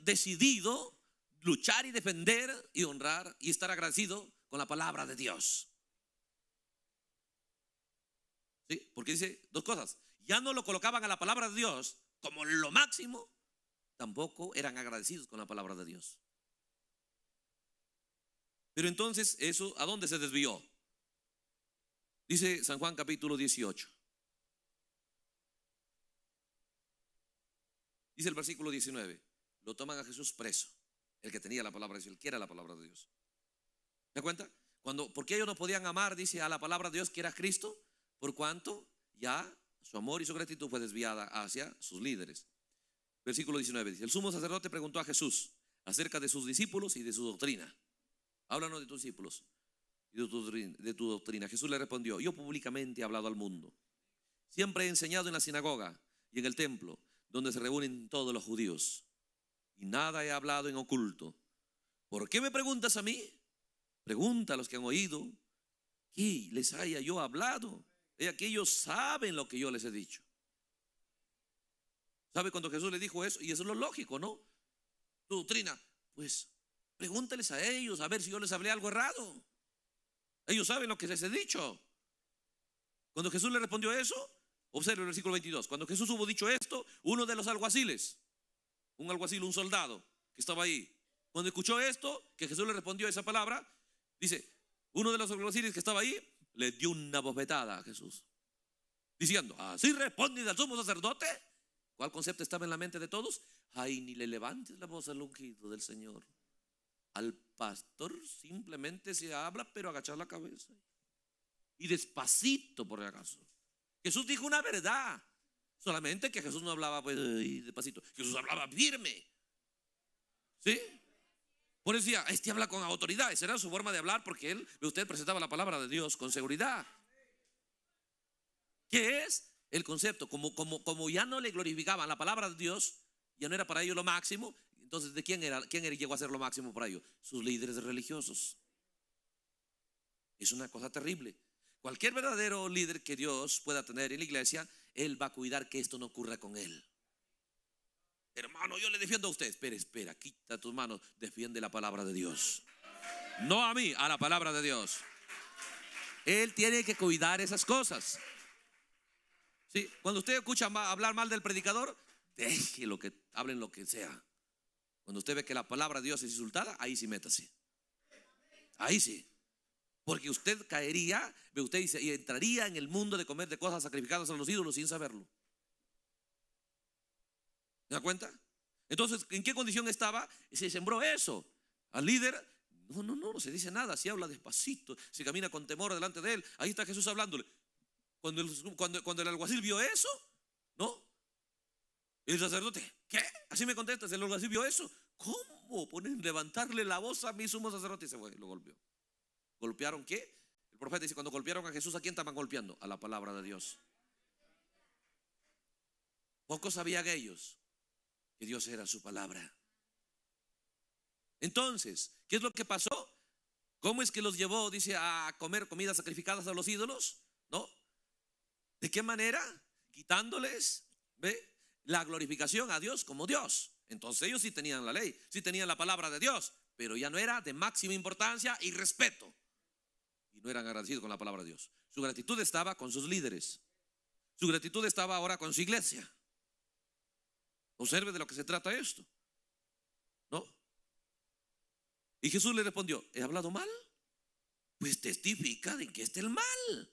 decidido luchar y defender y honrar y estar agradecido con la palabra de Dios? ¿Sí? Porque dice dos cosas. Ya no lo colocaban a la palabra de Dios como lo máximo, tampoco eran agradecidos con la palabra de Dios. Pero entonces, ¿eso a dónde se desvió? Dice San Juan capítulo 18. Dice el versículo 19, lo toman a Jesús preso, el que tenía la palabra de Dios, el que era la palabra de Dios. ¿Te cuenta? Cuando, porque ellos no podían amar, dice, a la palabra de Dios que era Cristo, por cuanto ya su amor y su gratitud fue desviada hacia sus líderes. Versículo 19 dice, el sumo sacerdote preguntó a Jesús acerca de sus discípulos y de su doctrina. Háblanos de tus discípulos de tu, doctrina, Jesús le respondió, yo públicamente he hablado al mundo. Siempre he enseñado en la sinagoga y en el templo, donde se reúnen todos los judíos. Y nada he hablado en oculto. ¿Por qué me preguntas a mí? Pregunta a los que han oído. ¿Qué les haya yo hablado? Es que ellos saben lo que yo les he dicho. ¿Sabe cuando Jesús le dijo eso? Y eso es lo lógico, ¿no? Tu doctrina. Pues pregúntales a ellos a ver si yo les hablé algo errado. Ellos saben lo que les he dicho. Cuando Jesús le respondió eso, observe el versículo 22. Cuando Jesús hubo dicho esto, uno de los alguaciles, un alguacil, un soldado que estaba ahí, cuando escuchó esto, que Jesús le respondió a esa palabra, dice, uno de los alguaciles que estaba ahí le dio una bofetada a Jesús, diciendo, así responde al sumo sacerdote. ¿Cuál concepto estaba en la mente de todos? ahí ni le levantes la voz al ungido del Señor. Al pastor simplemente se habla, pero agachar la cabeza. Y despacito, por el acaso. Jesús dijo una verdad. Solamente que Jesús no hablaba pues, despacito. Jesús hablaba firme. ¿Sí? Por eso decía, este habla con autoridad. Esa era su forma de hablar porque él, usted presentaba la palabra de Dios con seguridad. ¿Qué es el concepto? Como, como, como ya no le glorificaban la palabra de Dios, ya no era para ellos lo máximo, entonces, ¿de quién era? ¿Quién llegó a hacer lo máximo para ellos? Sus líderes religiosos. Es una cosa terrible. Cualquier verdadero líder que Dios pueda tener en la iglesia, Él va a cuidar que esto no ocurra con Él. Hermano, yo le defiendo a usted. Espera, espera, quita tus manos, defiende la palabra de Dios. No a mí, a la palabra de Dios. Él tiene que cuidar esas cosas. ¿Sí? Cuando usted escucha hablar mal del predicador, deje lo que hablen lo que sea. Cuando usted ve que la palabra de Dios es insultada, ahí sí métase. Ahí sí. Porque usted caería, usted y entraría en el mundo de comer de cosas sacrificadas a los ídolos sin saberlo. ¿Se da cuenta? Entonces, ¿en qué condición estaba? Se sembró eso. Al líder, no, no, no, no se dice nada, Si habla despacito, se camina con temor delante de él. Ahí está Jesús hablándole. Cuando cuando, cuando el alguacil vio eso, ¿no? El sacerdote, ¿qué? Así me contestas. El lo vio eso. ¿Cómo ponen levantarle la voz a mi sumo sacerdote? Y se fue lo golpeó. ¿Golpearon qué? El profeta dice, cuando golpearon a Jesús, ¿a quién estaban golpeando? A la palabra de Dios. Poco sabían ellos que Dios era su palabra. Entonces, ¿qué es lo que pasó? ¿Cómo es que los llevó, dice, a comer comidas sacrificadas a los ídolos? ¿No? ¿De qué manera? Quitándoles, ¿ve? la glorificación a Dios como Dios. Entonces ellos sí tenían la ley, sí tenían la palabra de Dios, pero ya no era de máxima importancia y respeto. Y no eran agradecidos con la palabra de Dios. Su gratitud estaba con sus líderes. Su gratitud estaba ahora con su iglesia. Observe de lo que se trata esto. ¿No? Y Jesús le respondió, ¿he hablado mal? Pues testifica de que está el mal.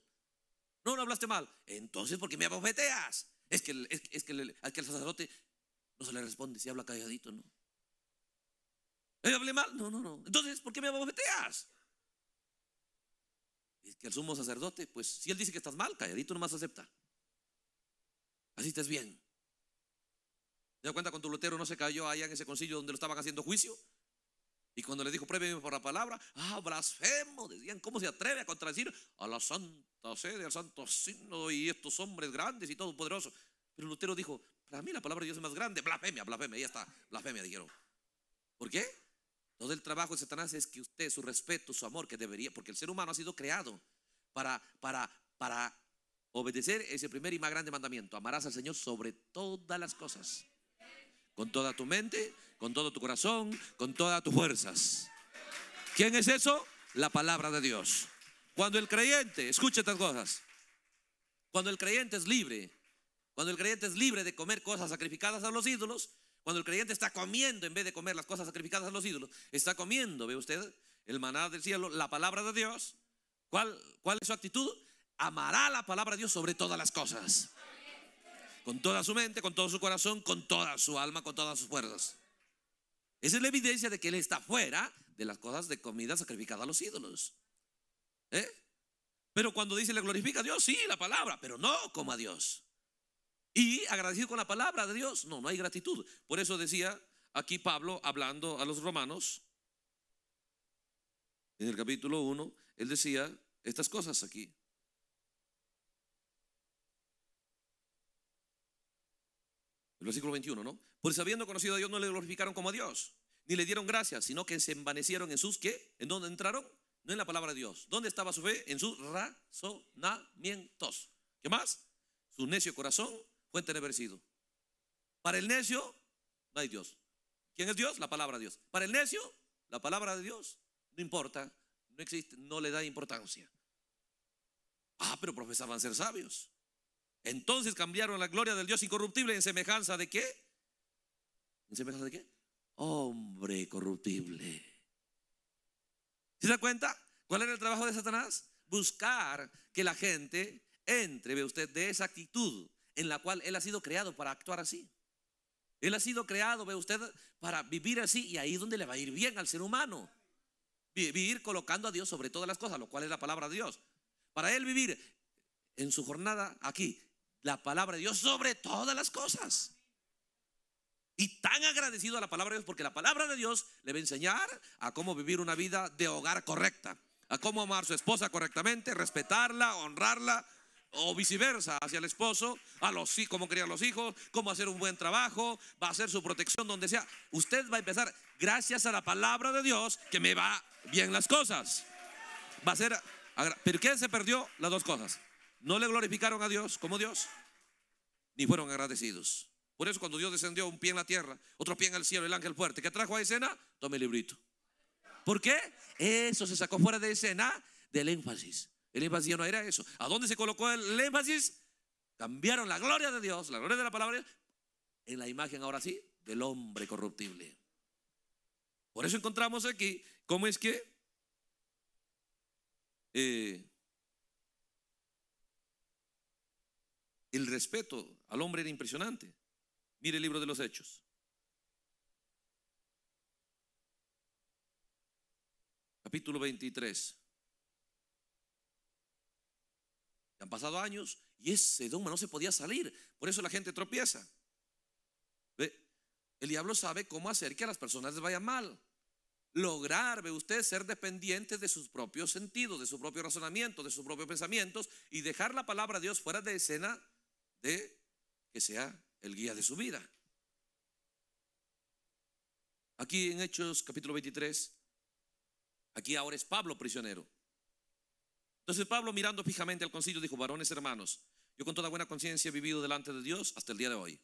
No, no hablaste mal. Entonces, ¿por qué me abofeteas? Es que, es, que al sacerdote no se le responde si habla calladito, ¿no? ¿Eh, hablé mal? No, no, no. Entonces, ¿por qué me abofeteas? Es que el sumo sacerdote, pues si él dice que estás mal, calladito nomás acepta. Así estás bien. ¿Te das cuenta cuando Lutero no se cayó allá en ese concilio donde lo estaban haciendo juicio? Y cuando le dijo, pruébeme por la palabra, ah, blasfemo, decían, ¿cómo se atreve a contradecir a la santa sede, al santo signo y estos hombres grandes y todopoderosos? Pero Lutero dijo, para mí la palabra de Dios es más grande, blasfemia, blasfemia, ya está, blasfemia, dijeron. ¿Por qué? Todo el trabajo de Satanás es que usted, su respeto, su amor, que debería, porque el ser humano ha sido creado para, para, para obedecer ese primer y más grande mandamiento, amarás al Señor sobre todas las cosas. Con toda tu mente, con todo tu corazón, con todas tus fuerzas. ¿Quién es eso? La palabra de Dios. Cuando el creyente, escucha estas cosas, cuando el creyente es libre, cuando el creyente es libre de comer cosas sacrificadas a los ídolos, cuando el creyente está comiendo en vez de comer las cosas sacrificadas a los ídolos, está comiendo, ve usted, el maná del cielo, la palabra de Dios. ¿Cuál, cuál es su actitud? Amará la palabra de Dios sobre todas las cosas con toda su mente, con todo su corazón, con toda su alma, con todas sus fuerzas. Esa es la evidencia de que Él está fuera de las cosas de comida sacrificada a los ídolos. ¿Eh? Pero cuando dice le glorifica a Dios, sí, la palabra, pero no como a Dios. Y agradecido con la palabra de Dios, no, no hay gratitud. Por eso decía aquí Pablo, hablando a los romanos, en el capítulo 1, él decía estas cosas aquí. El versículo 21, ¿no? Pues habiendo conocido a Dios no le glorificaron como a Dios, ni le dieron gracias, sino que se envanecieron en sus ¿qué? ¿En donde entraron? No en la palabra de Dios. ¿Dónde estaba su fe? En sus razonamientos. ¿Qué más? Su necio corazón fue sido Para el necio no hay Dios. ¿Quién es Dios? La palabra de Dios. Para el necio, la palabra de Dios no importa, no existe, no le da importancia. Ah, pero profesaban ser sabios. Entonces cambiaron la gloria del Dios incorruptible en semejanza de qué? ¿En semejanza de qué? Hombre corruptible. ¿Se da cuenta? ¿Cuál era el trabajo de Satanás? Buscar que la gente entre, ve usted, de esa actitud en la cual él ha sido creado para actuar así. Él ha sido creado, ve usted, para vivir así y ahí es donde le va a ir bien al ser humano. Vivir colocando a Dios sobre todas las cosas, lo cual es la palabra de Dios. Para él vivir en su jornada aquí, la palabra de Dios sobre todas las cosas. Y tan agradecido a la palabra de Dios, porque la palabra de Dios le va a enseñar a cómo vivir una vida de hogar correcta, a cómo amar su esposa correctamente, respetarla, honrarla, o viceversa, hacia el esposo, a los cómo criar los hijos, cómo hacer un buen trabajo, va a ser su protección donde sea. Usted va a empezar, gracias a la palabra de Dios, que me va bien las cosas. Va a ser, pero ¿qué se perdió? Las dos cosas. No le glorificaron a Dios como Dios, ni fueron agradecidos. Por eso cuando Dios descendió un pie en la tierra, otro pie en el cielo, el ángel fuerte, que trajo a escena, tome el librito. ¿Por qué? Eso se sacó fuera de escena del énfasis. El énfasis ya no era eso. ¿A dónde se colocó el énfasis? Cambiaron la gloria de Dios, la gloria de la palabra, en la imagen ahora sí del hombre corruptible. Por eso encontramos aquí cómo es que eh, el respeto al hombre era impresionante. Mire el libro de los Hechos. Capítulo 23. Han pasado años y ese dogma no se podía salir. Por eso la gente tropieza. El diablo sabe cómo hacer que a las personas les vaya mal. Lograr, ve usted, ser dependiente de sus propios sentidos, de su propio razonamiento, de sus propios pensamientos y dejar la palabra de Dios fuera de escena de que sea el guía de su vida. Aquí en Hechos capítulo 23, aquí ahora es Pablo prisionero. Entonces Pablo mirando fijamente al concilio dijo, varones hermanos, yo con toda buena conciencia he vivido delante de Dios hasta el día de hoy.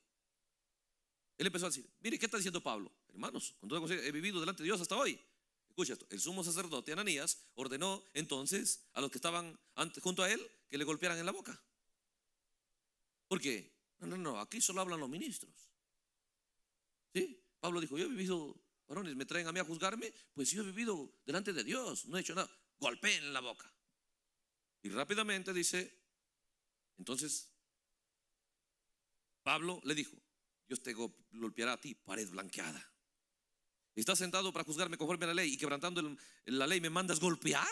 Él empezó a decir, mire, ¿qué está diciendo Pablo? Hermanos, con toda conciencia he vivido delante de Dios hasta hoy. Escucha esto, el sumo sacerdote Ananías ordenó entonces a los que estaban junto a él que le golpearan en la boca. Porque, no, no, no, aquí solo hablan los ministros. ¿Sí? Pablo dijo, yo he vivido, varones, me traen a mí a juzgarme, pues yo he vivido delante de Dios, no he hecho nada. Golpeen en la boca. Y rápidamente dice, entonces, Pablo le dijo, Dios te golpeará a ti, pared blanqueada. ¿Estás sentado para juzgarme conforme a la ley y quebrantando la ley me mandas golpear?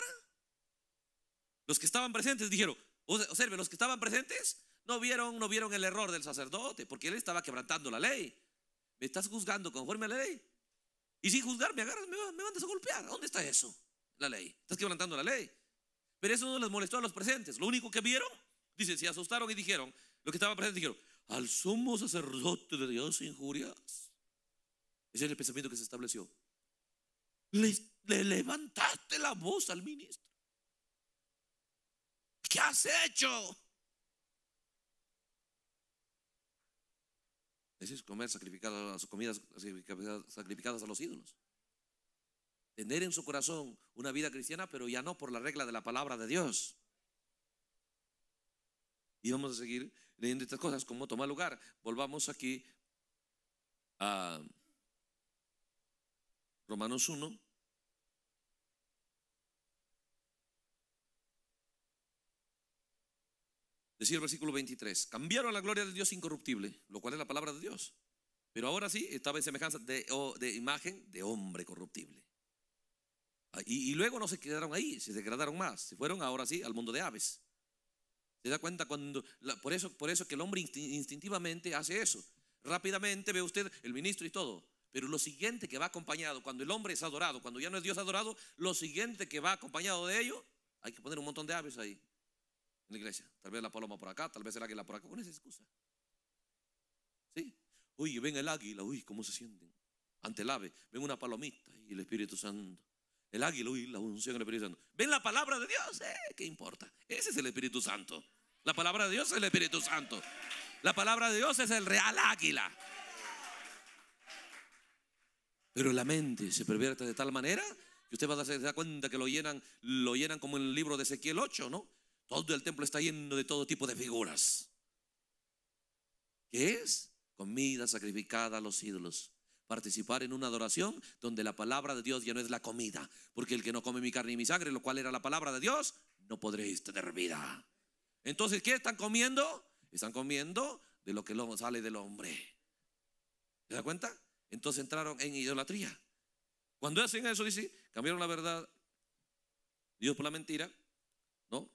Los que estaban presentes dijeron, observe, los que estaban presentes no vieron, no vieron el error del sacerdote, porque él estaba quebrantando la ley. ¿Me estás juzgando conforme a la ley? Y sin juzgar, me agarras, me, mandas a golpear. ¿Dónde está eso? La ley. Estás quebrantando la ley. Pero eso no les molestó a los presentes. Lo único que vieron, Dicen, se asustaron y dijeron, los que estaban presentes dijeron, al sumo sacerdote de Dios injurias. Ese es el pensamiento que se estableció. le, levantaste la voz al ministro. ¿Qué has hecho? Es comer sacrificadas, comidas sacrificadas a los ídolos. Tener en su corazón una vida cristiana, pero ya no por la regla de la palabra de Dios. Y vamos a seguir leyendo estas cosas, como tomar lugar. Volvamos aquí a Romanos 1, decir el versículo 23, cambiaron la gloria de Dios incorruptible, lo cual es la palabra de Dios. Pero ahora sí estaba en semejanza de, imagen de hombre corruptible. Ah, y, luego no se quedaron ahí, se degradaron más, se fueron ahora sí al mundo de aves. Se da cuenta cuando, por, eso, por eso que el hombre instintivamente hace eso. Rápidamente ve usted el ministro y todo. Pero lo siguiente que va acompañado, cuando el hombre es adorado, cuando ya no es Dios adorado, lo siguiente que va acompañado de ello, hay que poner un montón de aves ahí en la iglesia. Tal vez la paloma por acá, tal vez el águila por acá, con esa excusa. ¿Sí? Uy, ven el águila, uy, cómo se sienten. Ante el ave, ven una palomita y el Espíritu Santo. El águila, uy, la unción del Espíritu Santo. Ven la palabra de Dios, eh, ¿qué importa? Ese es el Espíritu Santo. La palabra de Dios es el Espíritu Santo. La palabra de Dios es el real águila. Pero la mente se pervierte de tal manera que usted va a darse cuenta que lo llenan, lo llenan como en el libro de Ezequiel 8, ¿no? Todo el templo está lleno de todo tipo de figuras. ¿Qué es? Comida sacrificada a los ídolos. Participar en una adoración donde la palabra de Dios ya no es la comida. Porque el que no come mi carne y mi sangre, lo cual era la palabra de Dios, no podréis tener vida. Entonces, ¿qué están comiendo? Están comiendo de lo que sale del hombre. ¿Se da cuenta? Entonces entraron en idolatría. Cuando hacen eso, dice, cambiaron la verdad, Dios por la mentira, ¿no?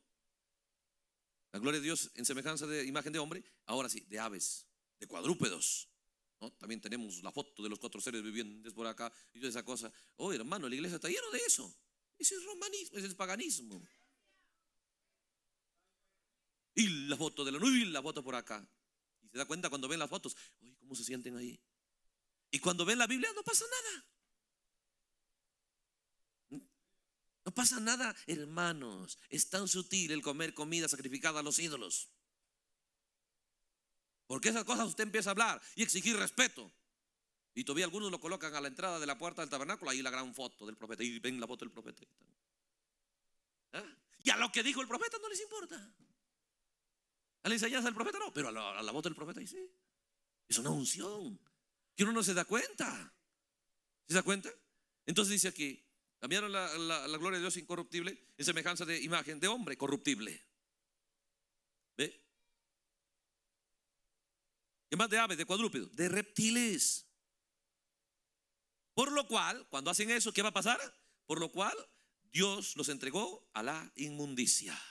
La gloria de Dios en semejanza de imagen de hombre, ahora sí, de aves, de cuadrúpedos. También tenemos la foto de los cuatro seres vivientes por acá y toda esa cosa. Oh, hermano, la iglesia está llena de eso. Ese es romanismo, ese es paganismo. Y la foto de la nube y la foto por acá. Y se da cuenta cuando ven las fotos, oye, ¿cómo se sienten ahí? Y cuando ven la Biblia no pasa nada. pasa nada, hermanos. Es tan sutil el comer comida sacrificada a los ídolos. Porque esas cosas usted empieza a hablar y exigir respeto. Y todavía algunos lo colocan a la entrada de la puerta del tabernáculo, ahí la gran foto del profeta. Y ven la foto del profeta. Y ¿Ah? a lo que dijo el profeta no les importa. A la enseñanza del profeta no, pero a la, foto del profeta y sí. Es una unción que uno no se da cuenta. ¿Se da cuenta? Entonces dice aquí, Cambiaron la, gloria de Dios incorruptible en semejanza de imagen de hombre corruptible. ¿Ve? ¿Qué más de aves, de cuadrúpedos? De reptiles. Por lo cual, cuando hacen eso, ¿qué va a pasar? Por lo cual, Dios los entregó a la inmundicia.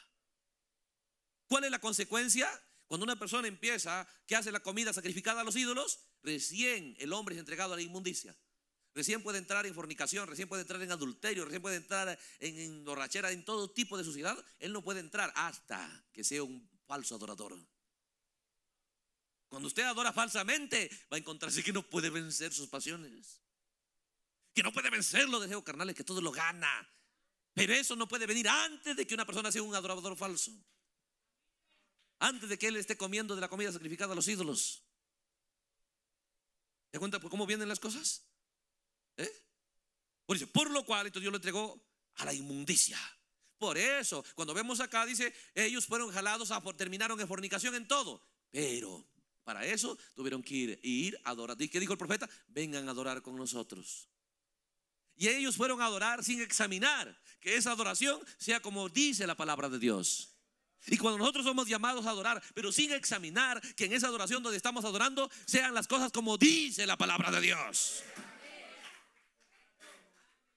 ¿Cuál es la consecuencia? Cuando una persona empieza que hace la comida sacrificada a los ídolos, recién el hombre es entregado a la inmundicia. Recién puede entrar en fornicación, recién puede entrar en adulterio, recién puede entrar en, borrachera, en todo tipo de suciedad. Él no puede entrar hasta que sea un falso adorador. Cuando usted adora falsamente, va a encontrarse que no puede vencer sus pasiones. Que no puede vencer los deseos carnales, que todo lo gana. Pero eso no puede venir antes de que una persona sea un adorador falso. Antes de que él esté comiendo de la comida sacrificada a los ídolos. ¿Te cuenta cómo vienen las cosas? ¿Eh? Por, eso, lo cual, entonces Dios lo entregó a la inmundicia. Por eso, cuando vemos acá, dice, ellos fueron jalados, a, terminaron en fornicación en todo. Pero para eso tuvieron que ir, ir a adorar. qué dijo el profeta? Vengan a adorar con nosotros. Y ellos fueron a adorar sin examinar que esa adoración sea como dice la palabra de Dios. Y cuando nosotros somos llamados a adorar, pero sin examinar que en esa adoración donde estamos adorando sean las cosas como dice la palabra de Dios.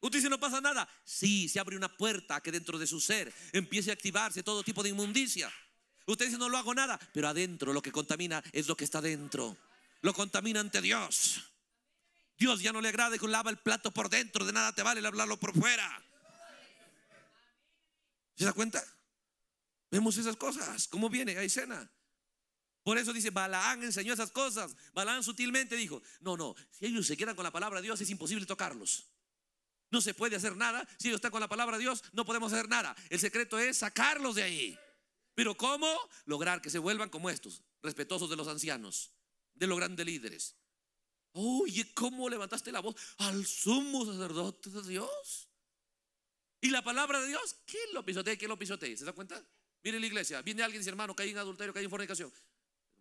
Usted dice, no pasa nada. Sí, se abre una puerta que dentro de su ser empiece a activarse todo tipo de inmundicia. Usted dice, no lo hago nada, pero adentro lo que contamina es lo que está dentro. Lo contamina ante Dios. Dios ya no le agrada que lava el plato por dentro, de nada te vale el hablarlo por fuera. ¿Se da cuenta? Vemos esas cosas, cómo viene, hay cena. Por eso dice, Balaán enseñó esas cosas. Balaán sutilmente dijo, no, no, si ellos se quedan con la palabra de Dios es imposible tocarlos. No se puede hacer nada. Si ellos están con la palabra de Dios, no podemos hacer nada. El secreto es sacarlos de ahí. Pero ¿cómo? Lograr que se vuelvan como estos, respetuosos de los ancianos, de los grandes líderes. Oye, ¿cómo levantaste la voz al sumo sacerdote de Dios? Y la palabra de Dios, ¿quién lo pisotea? ¿Quién lo pisotea? ¿Se da cuenta? Mire la iglesia, viene alguien y dice, hermano, hay en adulterio, hay en fornicación.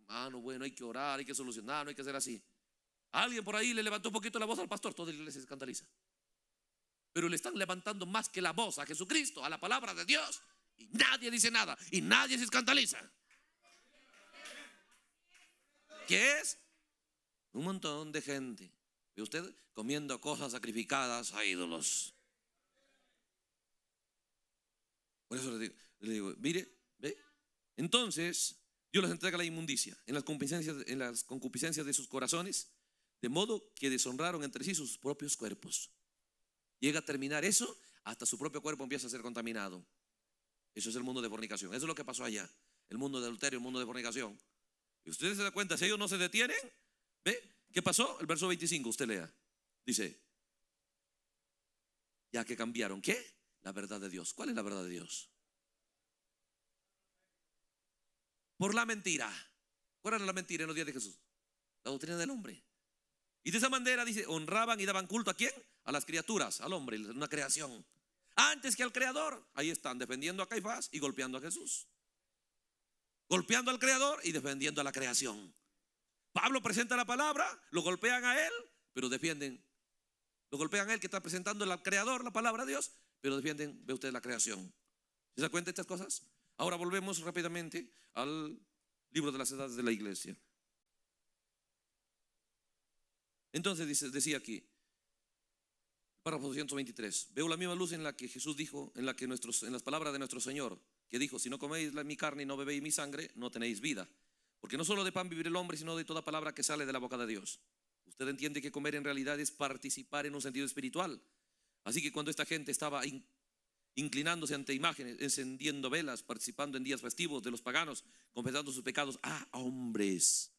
Hermano, bueno, hay que orar, hay que solucionar, no hay que hacer así. Alguien por ahí le levantó un poquito la voz al pastor, toda la iglesia se escandaliza pero le están levantando más que la voz a Jesucristo, a la palabra de Dios, y nadie dice nada, y nadie se escandaliza. ¿Qué es? Un montón de gente. ¿Ve usted? Comiendo cosas sacrificadas a ídolos. Por eso le digo, mire, ve. Entonces, Dios les entrega la inmundicia en las, en las concupiscencias de sus corazones, de modo que deshonraron entre sí sus propios cuerpos llega a terminar eso, hasta su propio cuerpo empieza a ser contaminado. Eso es el mundo de fornicación. Eso es lo que pasó allá. El mundo de adulterio, el mundo de fornicación. Y ustedes se dan cuenta, si ellos no se detienen, ¿ve? ¿Qué pasó? El verso 25, usted lea. Dice, ya que cambiaron, ¿qué? La verdad de Dios. ¿Cuál es la verdad de Dios? Por la mentira. ¿Cuál era la mentira en los días de Jesús? La doctrina del hombre. Y de esa manera dice, honraban y daban culto a quién? a las criaturas, al hombre, una creación. Antes que al creador, ahí están defendiendo a Caifás y golpeando a Jesús. Golpeando al creador y defendiendo a la creación. Pablo presenta la palabra, lo golpean a él, pero defienden. Lo golpean a él que está presentando al creador la palabra de Dios, pero defienden, ve usted, la creación. ¿Se da cuenta de estas cosas? Ahora volvemos rápidamente al libro de las edades de la iglesia. Entonces dice, decía aquí, párrafo 223. Veo la misma luz en la que Jesús dijo, en la que nuestros, en las palabras de nuestro Señor, que dijo, si no coméis mi carne y no bebéis mi sangre, no tenéis vida. Porque no solo de pan vivir el hombre, sino de toda palabra que sale de la boca de Dios. Usted entiende que comer en realidad es participar en un sentido espiritual. Así que cuando esta gente estaba inclinándose ante imágenes, encendiendo velas, participando en días festivos de los paganos, confesando sus pecados a hombres,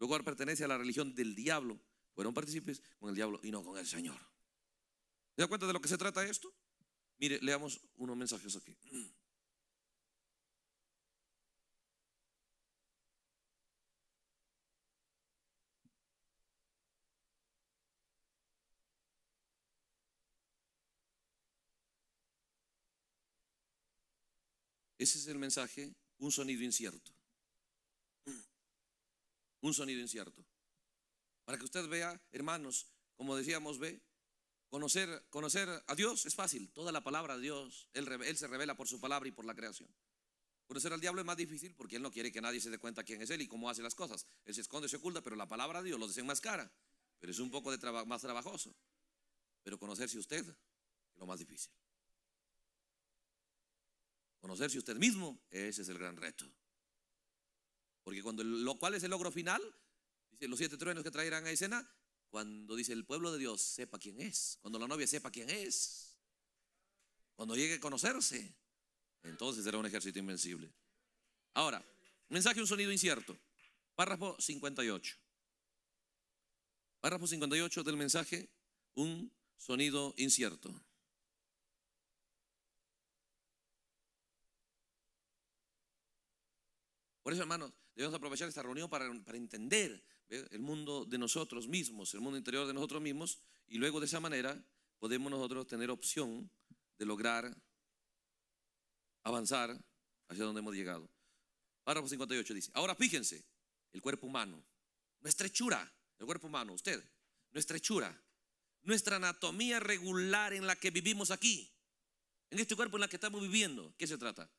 luego pertenece a la religión del diablo, fueron partícipes con el diablo y no con el Señor. ¿Se da cuenta de lo que se trata esto? Mire, leamos unos mensajes aquí. Ese es el mensaje, un sonido incierto. Un sonido incierto. Para que usted vea, hermanos, como decíamos, ve, Conocer, conocer a Dios es fácil, toda la palabra de Dios, él, se revela por su palabra y por la creación. Conocer al diablo es más difícil porque Él no quiere que nadie se dé cuenta quién es Él y cómo hace las cosas. Él se esconde, se oculta, pero la palabra de Dios lo cara. Pero es un poco más trabajoso. Pero conocerse usted es lo más difícil. Conocerse usted mismo, ese es el gran reto. Porque cuando, lo cual es el logro final, dice, los siete truenos que traerán a escena, cuando dice el pueblo de Dios sepa quién es, cuando la novia sepa quién es, cuando llegue a conocerse, entonces será un ejército invencible. Ahora, mensaje un sonido incierto. Párrafo 58. Párrafo 58 del mensaje, un sonido incierto. Por eso, hermanos, Debemos aprovechar esta reunión para, entender el mundo de nosotros mismos, el mundo interior de nosotros mismos, y luego de esa manera podemos nosotros tener opción de lograr avanzar hacia donde hemos llegado. Párrafo 58 dice, ahora fíjense, el cuerpo humano, nuestra hechura, el cuerpo humano, usted, nuestra hechura, nuestra anatomía regular en la que vivimos aquí, en este cuerpo en la que estamos viviendo, ¿qué se trata?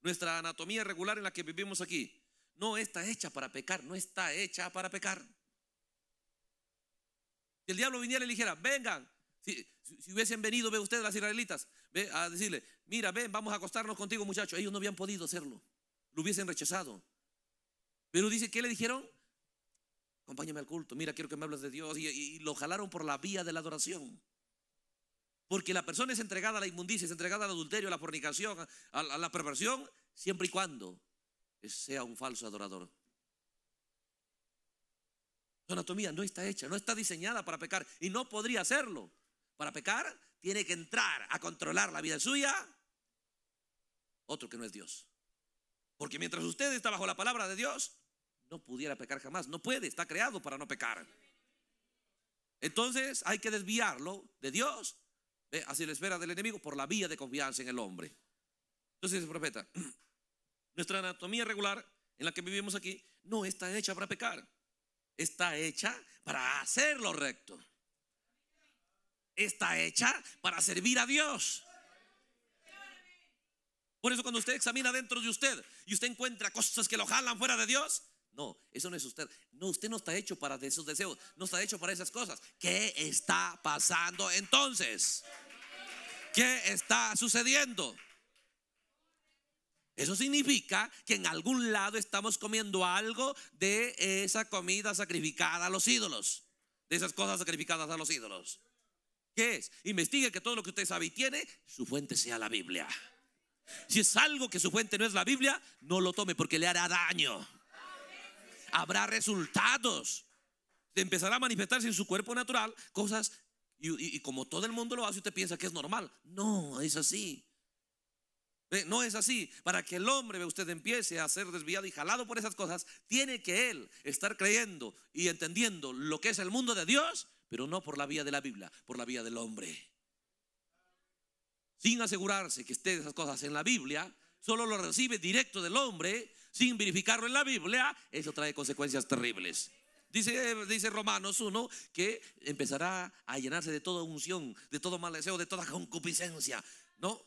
Nuestra anatomía regular en la que vivimos aquí no está hecha para pecar, no está hecha para pecar. Si el diablo viniera y le dijera, vengan, si, hubiesen venido, ve ustedes las israelitas, ve a decirle, mira, ven, vamos a acostarnos contigo, muchachos. Ellos no habían podido hacerlo, lo hubiesen rechazado. Pero dice, ¿qué le dijeron? Acompáñame al culto, mira, quiero que me hables de Dios. Y, lo jalaron por la vía de la adoración. Porque la persona es entregada a la inmundicia, es entregada al adulterio, a la fornicación, a, a la perversión, siempre y cuando sea un falso adorador. Su anatomía no está hecha, no está diseñada para pecar y no podría hacerlo. Para pecar tiene que entrar a controlar la vida suya otro que no es Dios. Porque mientras usted está bajo la palabra de Dios, no pudiera pecar jamás. No puede, está creado para no pecar. Entonces hay que desviarlo de Dios, eh, hacia la espera del enemigo, por la vía de confianza en el hombre. Entonces profeta, Nuestra anatomía regular en la que vivimos aquí no está hecha para pecar. Está hecha para hacer lo recto. Está hecha para servir a Dios. Por eso cuando usted examina dentro de usted y usted encuentra cosas que lo jalan fuera de Dios, no, eso no es usted. No, usted no está hecho para esos deseos, no está hecho para esas cosas. ¿Qué está pasando entonces? ¿Qué está sucediendo? Eso significa que en algún lado estamos comiendo algo de esa comida sacrificada a los ídolos, de esas cosas sacrificadas a los ídolos. ¿Qué es? Investigue que todo lo que usted sabe y tiene, su fuente sea la Biblia. Si es algo que su fuente no es la Biblia, no lo tome porque le hará daño. Habrá resultados. Empezará a manifestarse en su cuerpo natural cosas y, como todo el mundo lo hace, usted piensa que es normal. No, es así. No es así. Para que el hombre, usted empiece a ser desviado y jalado por esas cosas, tiene que él estar creyendo y entendiendo lo que es el mundo de Dios, pero no por la vía de la Biblia, por la vía del hombre. Sin asegurarse que esté esas cosas en la Biblia, solo lo recibe directo del hombre, sin verificarlo en la Biblia, eso trae consecuencias terribles. Dice, dice Romanos 1 que empezará a llenarse de toda unción, de todo mal deseo, de toda concupiscencia. ¿No?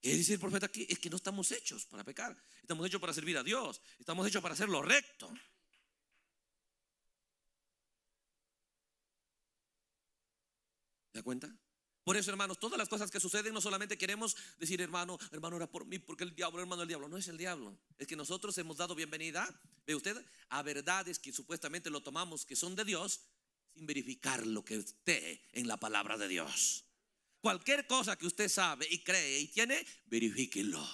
¿Qué decir profeta aquí? Es que no estamos hechos para pecar. Estamos hechos para servir a Dios. Estamos hechos para hacer lo recto. ¿Te da cuenta? Por eso, hermanos, todas las cosas que suceden no solamente queremos decir, hermano, hermano, era por mí, porque el diablo, hermano, el diablo. No es el diablo. Es que nosotros hemos dado bienvenida, ve usted, a verdades que supuestamente lo tomamos que son de Dios sin verificar lo que esté en la palabra de Dios. Cualquier cosa que usted sabe y cree y tiene, verifíquelo.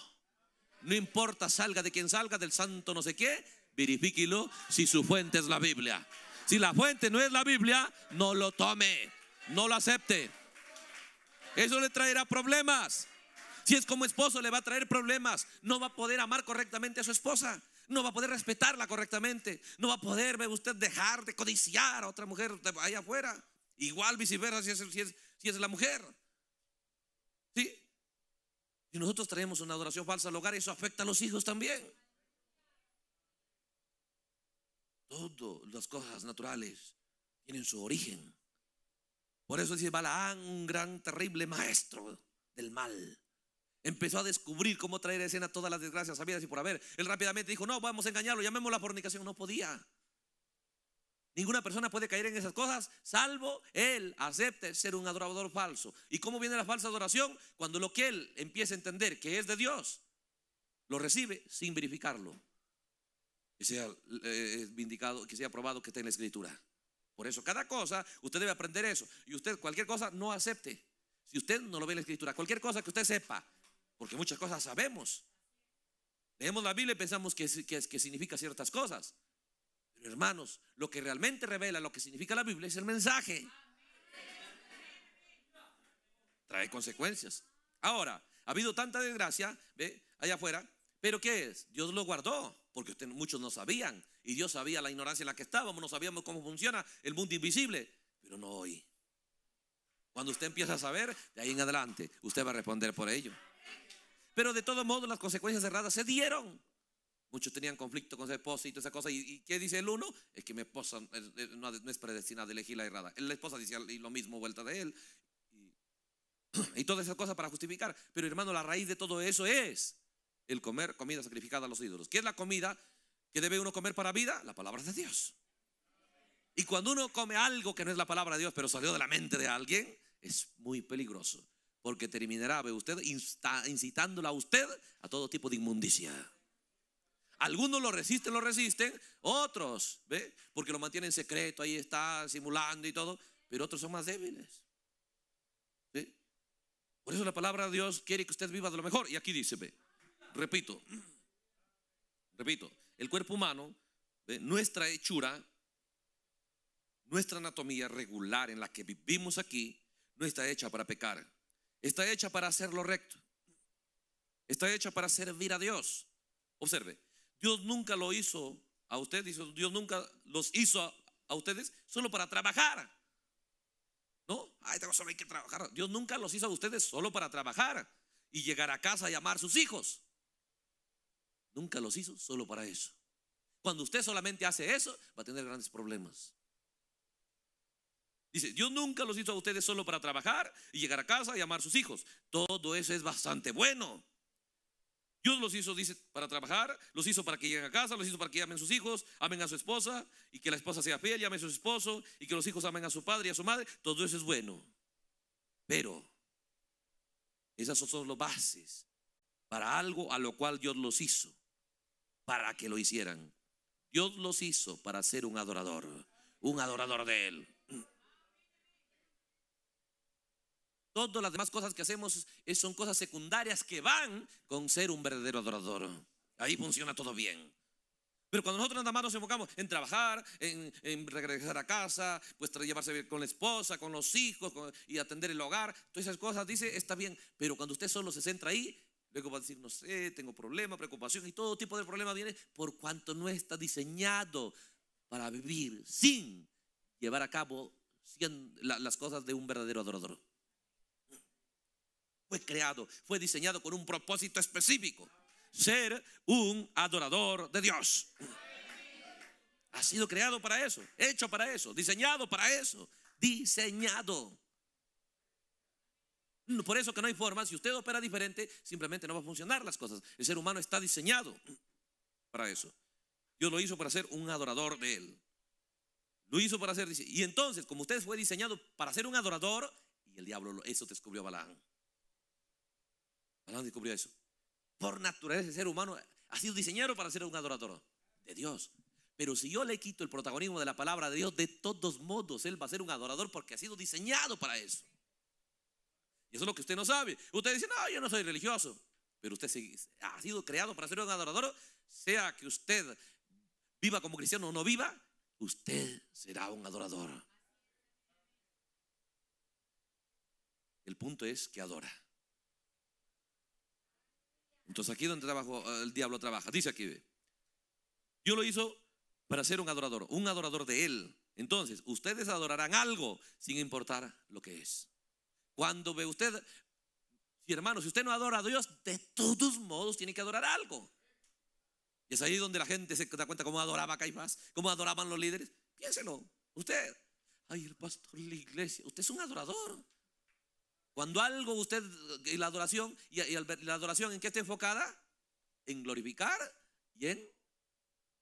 No importa, salga de quien salga, del santo no sé qué, verifíquelo si su fuente es la Biblia. Si la fuente no es la Biblia, no lo tome, no lo acepte. Eso le traerá problemas. Si es como esposo, le va a traer problemas. No va a poder amar correctamente a su esposa. No va a poder respetarla correctamente. No va a poder, usted, dejar de codiciar a otra mujer allá afuera. Igual viceversa si es, si es, si es la mujer. ¿Sí? Y nosotros traemos una adoración falsa al hogar, eso afecta a los hijos también. Todas las cosas naturales tienen su origen. Por eso dice Balaán, un gran, terrible maestro del mal. Empezó a descubrir cómo traer a escena todas las desgracias sabidas y por haber. Él rápidamente dijo, no, vamos a engañarlo, llamemos la fornicación. No podía. Ninguna persona puede caer en esas cosas, salvo él acepte ser un adorador falso. ¿Y cómo viene la falsa adoración? Cuando lo que él empieza a entender que es de Dios, lo recibe sin verificarlo. Que sea eh, vindicado, que sea probado que está en la escritura. Por eso, cada cosa, usted debe aprender eso. Y usted, cualquier cosa, no acepte. Si usted no lo ve en la escritura, cualquier cosa que usted sepa, porque muchas cosas sabemos. Leemos la Biblia y pensamos que, que significa ciertas cosas. Hermanos, lo que realmente revela lo que significa la Biblia es el mensaje. Trae consecuencias. Ahora, ha habido tanta desgracia ¿ve? allá afuera, pero ¿qué es? Dios lo guardó, porque muchos no sabían, y Dios sabía la ignorancia en la que estábamos, no sabíamos cómo funciona el mundo invisible, pero no hoy. Cuando usted empieza a saber, de ahí en adelante, usted va a responder por ello. Pero de todo modo las consecuencias erradas se dieron. Muchos tenían conflicto con su esposa y toda esa cosa. ¿Y, qué dice el uno? Es que mi esposa no, es eh, predestinada, elegir la errada. La esposa dice lo mismo vuelta de él. Y, toda todas esas cosas para justificar. Pero hermano, la raíz de todo eso es el comer comida sacrificada a los ídolos. ¿Qué es la comida que debe uno comer para vida? La palabra de Dios. Y cuando uno come algo que no es la palabra de Dios, pero salió de la mente de alguien, es muy peligroso. Porque terminará, usted, incitándola a usted a todo tipo de inmundicia. Algunos lo resisten, lo resisten, otros, ¿ve? Porque lo mantienen secreto, ahí está simulando y todo, pero otros son más débiles. ¿ve? Por eso la palabra de Dios quiere que usted viva de lo mejor. Y aquí dice, ¿ve? repito, repito, el cuerpo humano, nuestra hechura, nuestra anatomía regular en la que vivimos aquí, no está hecha para pecar, está hecha para hacer lo recto, está hecha para servir a Dios. Observe, Dios nunca lo hizo a ustedes, Dios nunca los hizo a, ustedes solo para trabajar. ¿No? hay que trabajar. Dios nunca los hizo a ustedes solo para trabajar y llegar a casa y amar a sus hijos. Nunca los hizo solo para eso. Cuando usted solamente hace eso, va a tener grandes problemas. Dice, Dios nunca los hizo a ustedes solo para trabajar y llegar a casa y amar a sus hijos. Todo eso es bastante bueno. Dios los hizo, para trabajar, los hizo para que lleguen a casa, los hizo para que amen a sus hijos, amen a su esposa, y que la esposa sea fiel y a su esposo, y que los hijos amen a su padre y a su madre. Todo eso es bueno. Pero esas son las bases para algo a lo cual Dios los hizo, para que lo hicieran. Dios los hizo para ser un adorador, un adorador de Él. Todas las demás cosas que hacemos son cosas secundarias que van con ser un verdadero adorador. Ahí funciona todo bien. Pero cuando nosotros nada más nos enfocamos en trabajar, en, regresar a casa, pues llevarse con la esposa, con los hijos y atender el hogar, todas esas cosas, dice, está bien. Pero cuando usted solo se centra ahí, luego va a decir, no sé, tengo problemas, preocupación y todo tipo de problemas viene por cuanto no está diseñado para vivir sin llevar a cabo las cosas de un verdadero adorador creado, fue diseñado con un propósito específico. Ser un adorador de Dios. Ha sido creado para eso, hecho para eso, diseñado para eso, diseñado. Por eso que no hay forma, si usted opera diferente, simplemente no va a funcionar las cosas. El ser humano está diseñado para eso. Dios lo hizo para ser un adorador de él. Lo hizo para ser, y entonces, como usted fue diseñado para ser un adorador, y el diablo eso descubrió a Adán descubrió eso. Por naturaleza, el ser humano ha sido diseñado para ser un adorador de Dios. Pero si yo le quito el protagonismo de la palabra de Dios, de todos modos, él va a ser un adorador porque ha sido diseñado para eso. Y eso es lo que usted no sabe. Usted dice, no, yo no soy religioso. Pero usted ha sido creado para ser un adorador, sea que usted viva como cristiano o no viva, usted será un adorador. El punto es que adora. Entonces aquí donde trabajo, eh, el diablo trabaja. Dice aquí, Yo lo hizo para ser un adorador, un adorador de Él. Entonces, ustedes adorarán algo sin importar lo que es. Cuando ve usted, Si hermano, si usted no adora a Dios, de todos modos tiene que adorar algo. Y es ahí donde la gente se da cuenta cómo adoraba a Caifás, cómo adoraban los líderes. Piénselo, usted. Ay, el pastor, la iglesia, usted es un adorador. Cuando algo usted, y la adoración, y, la adoración en qué está enfocada? En glorificar y en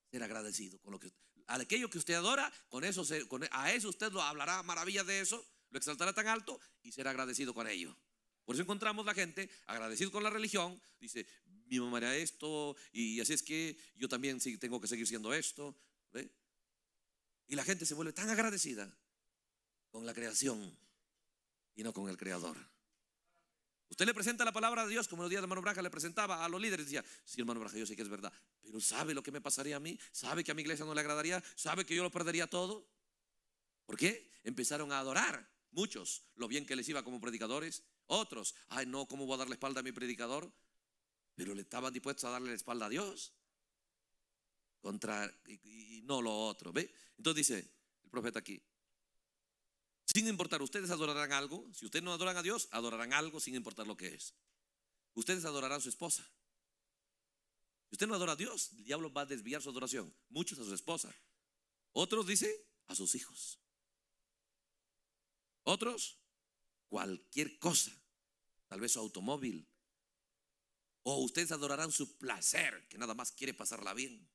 ser agradecido con lo que a aquello que usted adora, con eso con, a eso usted lo hablará maravilla de eso, lo exaltará tan alto y será agradecido con ello. Por eso encontramos la gente agradecido con la religión, dice, mi mamá era esto y así es que yo también tengo que seguir siendo esto, Y la gente se vuelve tan agradecida con la creación y no con el Creador. Usted le presenta la palabra de Dios, como los días de hermano Braja le presentaba a los líderes, decía, sí, hermano Braja, yo sé que es verdad, pero ¿sabe lo que me pasaría a mí? ¿Sabe que a mi iglesia no le agradaría? ¿Sabe que yo lo perdería todo? ¿Por qué? Empezaron a adorar, muchos, lo bien que les iba como predicadores, otros, ay no, ¿cómo voy a dar la espalda a mi predicador? Pero le estaban dispuestos a darle la espalda a Dios contra y, y no lo otro. ¿Ve? Entonces dice el profeta aquí, sin importar, ustedes adorarán algo. Si ustedes no adoran a Dios, adorarán algo sin importar lo que es. Ustedes adorarán a su esposa. Si usted no adora a Dios, el diablo va a desviar su adoración. Muchos a su esposa. Otros, dice, a sus hijos. Otros, cualquier cosa. Tal vez su automóvil. O ustedes adorarán su placer, que nada más quiere pasarla bien.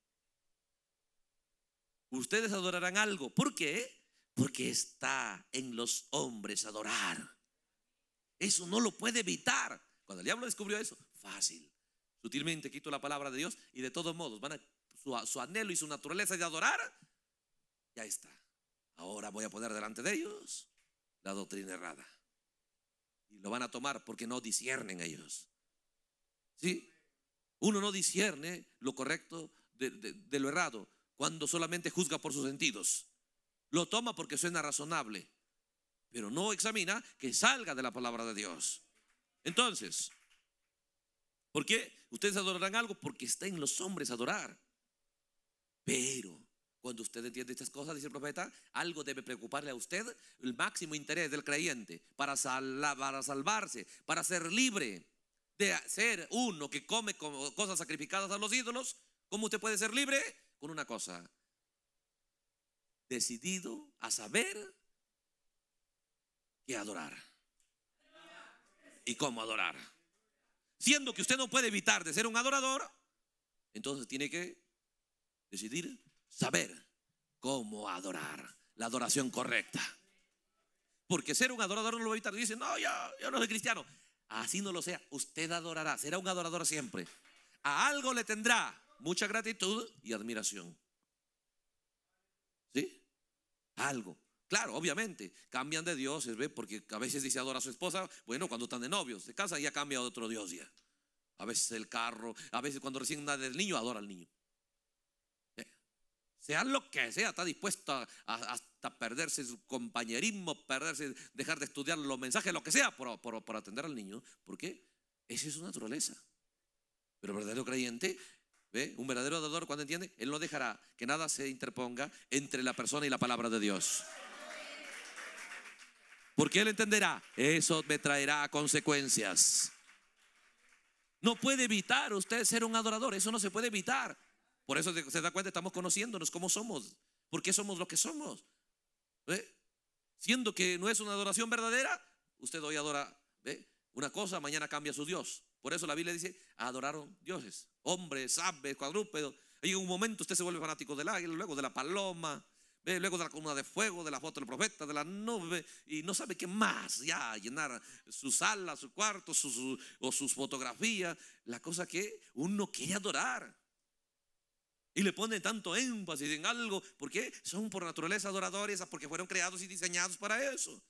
Ustedes adorarán algo. ¿Por qué? Porque está en los hombres adorar. Eso no lo puede evitar. Cuando el diablo descubrió eso, fácil. Sutilmente quito la palabra de Dios y de todos modos van a, su, anhelo y su naturaleza de adorar. Ya está. Ahora voy a poner delante de ellos la doctrina errada. Y lo van a tomar porque no disciernen ellos. ¿Sí? Uno no discierne lo correcto de lo errado cuando solamente juzga por sus sentidos. Lo toma porque suena razonable, pero no examina que salga de la palabra de Dios. Entonces, ¿por qué ustedes adorarán algo? Porque está en los hombres adorar. Pero cuando usted entiende estas cosas, dice el profeta, algo debe preocuparle a usted, el máximo interés del creyente, para, para salvarse, para ser libre de ser uno que come cosas sacrificadas a los ídolos. ¿Cómo usted puede ser libre? Con una cosa, decidido a saber que adorar. ¿Y cómo adorar? Siendo que usted no puede evitar de ser un adorador, entonces tiene que decidir saber cómo adorar, la adoración correcta. Porque ser un adorador no lo va a evitar. Dice, no, yo, yo no soy cristiano. Así no lo sea, usted adorará, será un adorador siempre. A algo le tendrá mucha gratitud y admiración algo. Claro, obviamente, cambian de dioses, ¿ve? Porque a veces dice adora a su esposa, bueno, cuando están de novios, se casan y ya cambia a otro dios ya. A veces el carro, a veces cuando recién nace el niño, adora al niño. ¿Eh? Sea lo que sea, está dispuesto hasta perderse su compañerismo, perderse, dejar de estudiar los mensajes, lo que sea, por, atender al niño. porque Esa es su naturaleza. Pero verdadero creyente un verdadero adorador, cuando entiende, él no dejará que nada se interponga entre la persona y la palabra de Dios. Porque él entenderá, eso me traerá consecuencias. No puede evitar usted ser un adorador, eso no se puede evitar. Por eso se da cuenta, estamos conociéndonos cómo somos, Porque somos lo que somos. Siendo que no es una adoración verdadera, usted hoy adora ¿ve? una cosa, mañana cambia su Dios. Por eso la Biblia dice, adoraron dioses, hombres, aves, cuadrúpedos. Y en un momento usted se vuelve fanático del águila, luego de la paloma, luego de la columna de fuego, de la foto del profeta, de la nube, y no sabe qué más ya llenar su sala, su cuarto, o sus fotografías, la cosa que uno quiere adorar. Y le pone tanto énfasis en algo, porque son por naturaleza adoradores, porque fueron creados y diseñados para eso.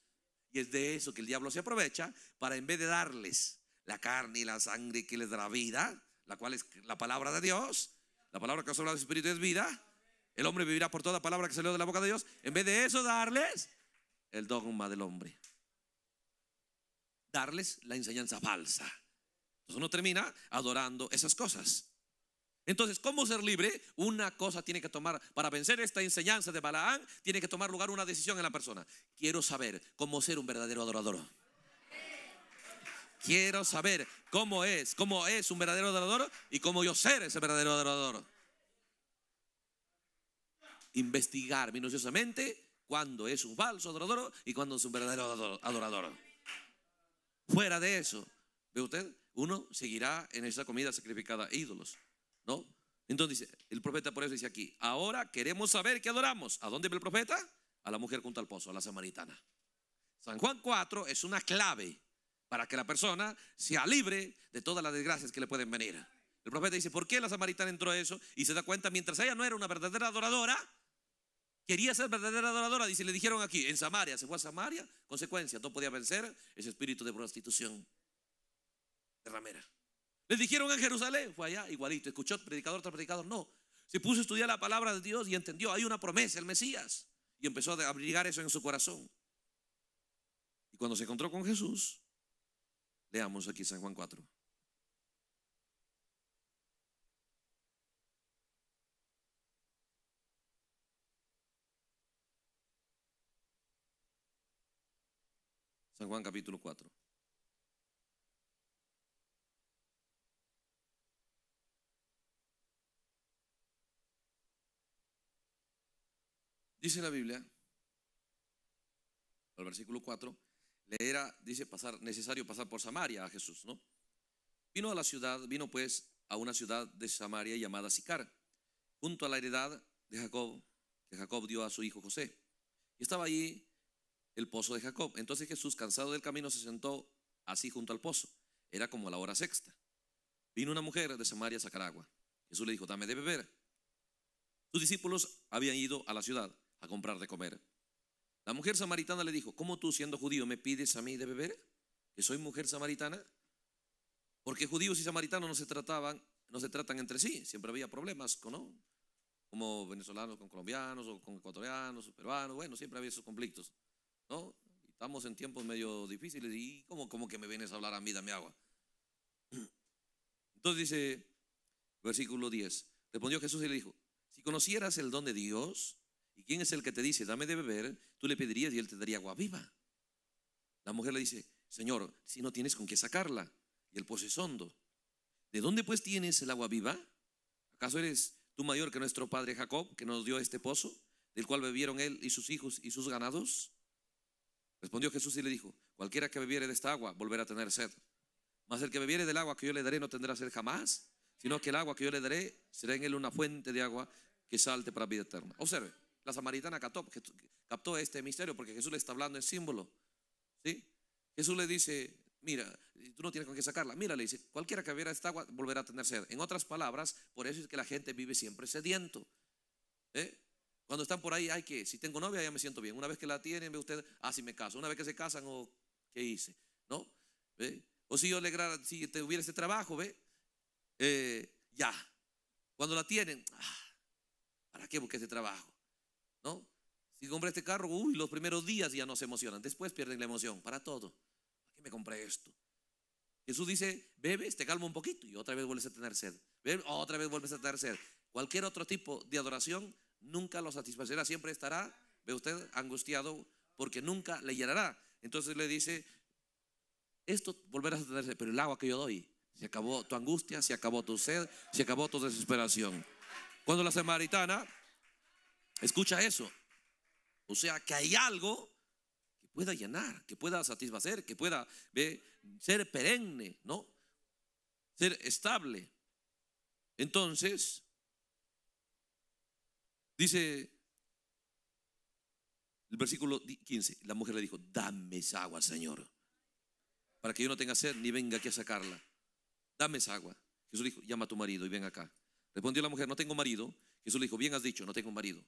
Y es de eso que el diablo se aprovecha para en vez de darles la carne y la sangre que les la vida, la cual es la palabra de Dios, la palabra que os habla del Espíritu es vida. El hombre vivirá por toda palabra que salió de la boca de Dios. En vez de eso, darles el dogma del hombre. Darles la enseñanza falsa. Entonces uno termina adorando esas cosas. Entonces, ¿cómo ser libre? Una cosa tiene que tomar, para vencer esta enseñanza de Balaán, tiene que tomar lugar una decisión en la persona. Quiero saber cómo ser un verdadero adorador. Quiero saber cómo es, cómo es un verdadero adorador y cómo yo ser ese verdadero adorador. Investigar minuciosamente Cuando es un falso adorador y cuando es un verdadero adorador. Fuera de eso, ve usted, uno seguirá en esa comida sacrificada a ídolos, ¿no? Entonces el profeta por eso dice aquí, ahora queremos saber qué adoramos. ¿A dónde ve el profeta? A la mujer junto al pozo, a la samaritana. San Juan 4 es una clave para que la persona sea libre de todas las desgracias que le pueden venir. El profeta dice, ¿por qué la samaritana entró a eso? Y se da cuenta, mientras ella no era una verdadera adoradora, quería ser verdadera adoradora, dice, le dijeron aquí, en Samaria, se fue a Samaria, consecuencia, no podía vencer ese espíritu de prostitución de ramera. Le dijeron en Jerusalén, fue allá, igualito, escuchó predicador tras predicador, no, se puso a estudiar la palabra de Dios y entendió, hay una promesa, el Mesías, y empezó a abrigar eso en su corazón. Y cuando se encontró con Jesús, Leamos aquí San Juan 4. San Juan capítulo 4. Dice la Biblia, al versículo 4, le era, dice, pasar, necesario pasar por Samaria a Jesús, ¿no? Vino a la ciudad, vino pues a una ciudad de Samaria llamada Sicar, junto a la heredad de Jacob, que Jacob dio a su hijo José. Y estaba allí el pozo de Jacob. Entonces Jesús, cansado del camino, se sentó así junto al pozo. Era como a la hora sexta. Vino una mujer de Samaria a sacar agua. Jesús le dijo, dame de beber. Sus discípulos habían ido a la ciudad a comprar de comer. La mujer samaritana le dijo, ¿cómo tú siendo judío me pides a mí de beber? ¿Que soy mujer samaritana? Porque judíos y samaritanos no se trataban, no se tratan entre sí, siempre había problemas, ¿no? Como venezolanos con colombianos o con ecuatorianos peruanos, bueno, siempre había esos conflictos, ¿no? Estamos en tiempos medio difíciles y ¿cómo, cómo que me vienes a hablar a mí, mi agua? Entonces dice, versículo 10, respondió Jesús y le dijo, si conocieras el don de Dios, ¿Y quién es el que te dice, dame de beber? Tú le pedirías y él te daría agua viva. La mujer le dice, Señor, si no tienes con qué sacarla. Y el pozo es hondo. ¿De dónde pues tienes el agua viva? ¿Acaso eres tú mayor que nuestro padre Jacob, que nos dio este pozo, del cual bebieron él y sus hijos y sus ganados? Respondió Jesús y le dijo, cualquiera que bebiere de esta agua volverá a tener sed. Mas el que bebiere del agua que yo le daré no tendrá sed jamás, sino que el agua que yo le daré será en él una fuente de agua que salte para vida eterna. Observe la samaritana captó, captó este misterio porque Jesús le está hablando el símbolo. ¿sí? Jesús le dice, mira, tú no tienes con qué sacarla. Mira, le dice, cualquiera que hubiera esta agua volverá a tener sed. En otras palabras, por eso es que la gente vive siempre sediento. ¿eh? Cuando están por ahí, hay que, si tengo novia ya me siento bien. Una vez que la tienen, ve usted, ah, si me caso. Una vez que se casan, o oh, qué hice, ¿no? O si yo le si te hubiera este trabajo, ve, eh, ya. Cuando la tienen, ah, ¿para qué busqué este trabajo? ¿no? Si compré este carro, uy, los primeros días ya no se emocionan, después pierden la emoción, para todo. ¿Para qué me compré esto? Jesús dice, bebes, te calma un poquito y otra vez vuelves a tener sed. otra vez vuelves a tener sed. Cualquier otro tipo de adoración nunca lo satisfacerá, siempre estará, ve usted, angustiado porque nunca le llenará. Entonces le dice, esto volverás a tener sed, pero el agua que yo doy, se acabó tu angustia, se acabó tu sed, se acabó tu desesperación. Cuando la samaritana Escucha eso. O sea, que hay algo que pueda llenar, que pueda satisfacer, que pueda ser perenne, ¿no? Ser estable. Entonces, dice el versículo 15, la mujer le dijo, dame esa agua, Señor, para que yo no tenga sed ni venga aquí a sacarla. Dame esa agua. Jesús dijo, llama a tu marido y ven acá. Respondió la mujer, no tengo marido. Jesús le dijo, bien has dicho, no tengo marido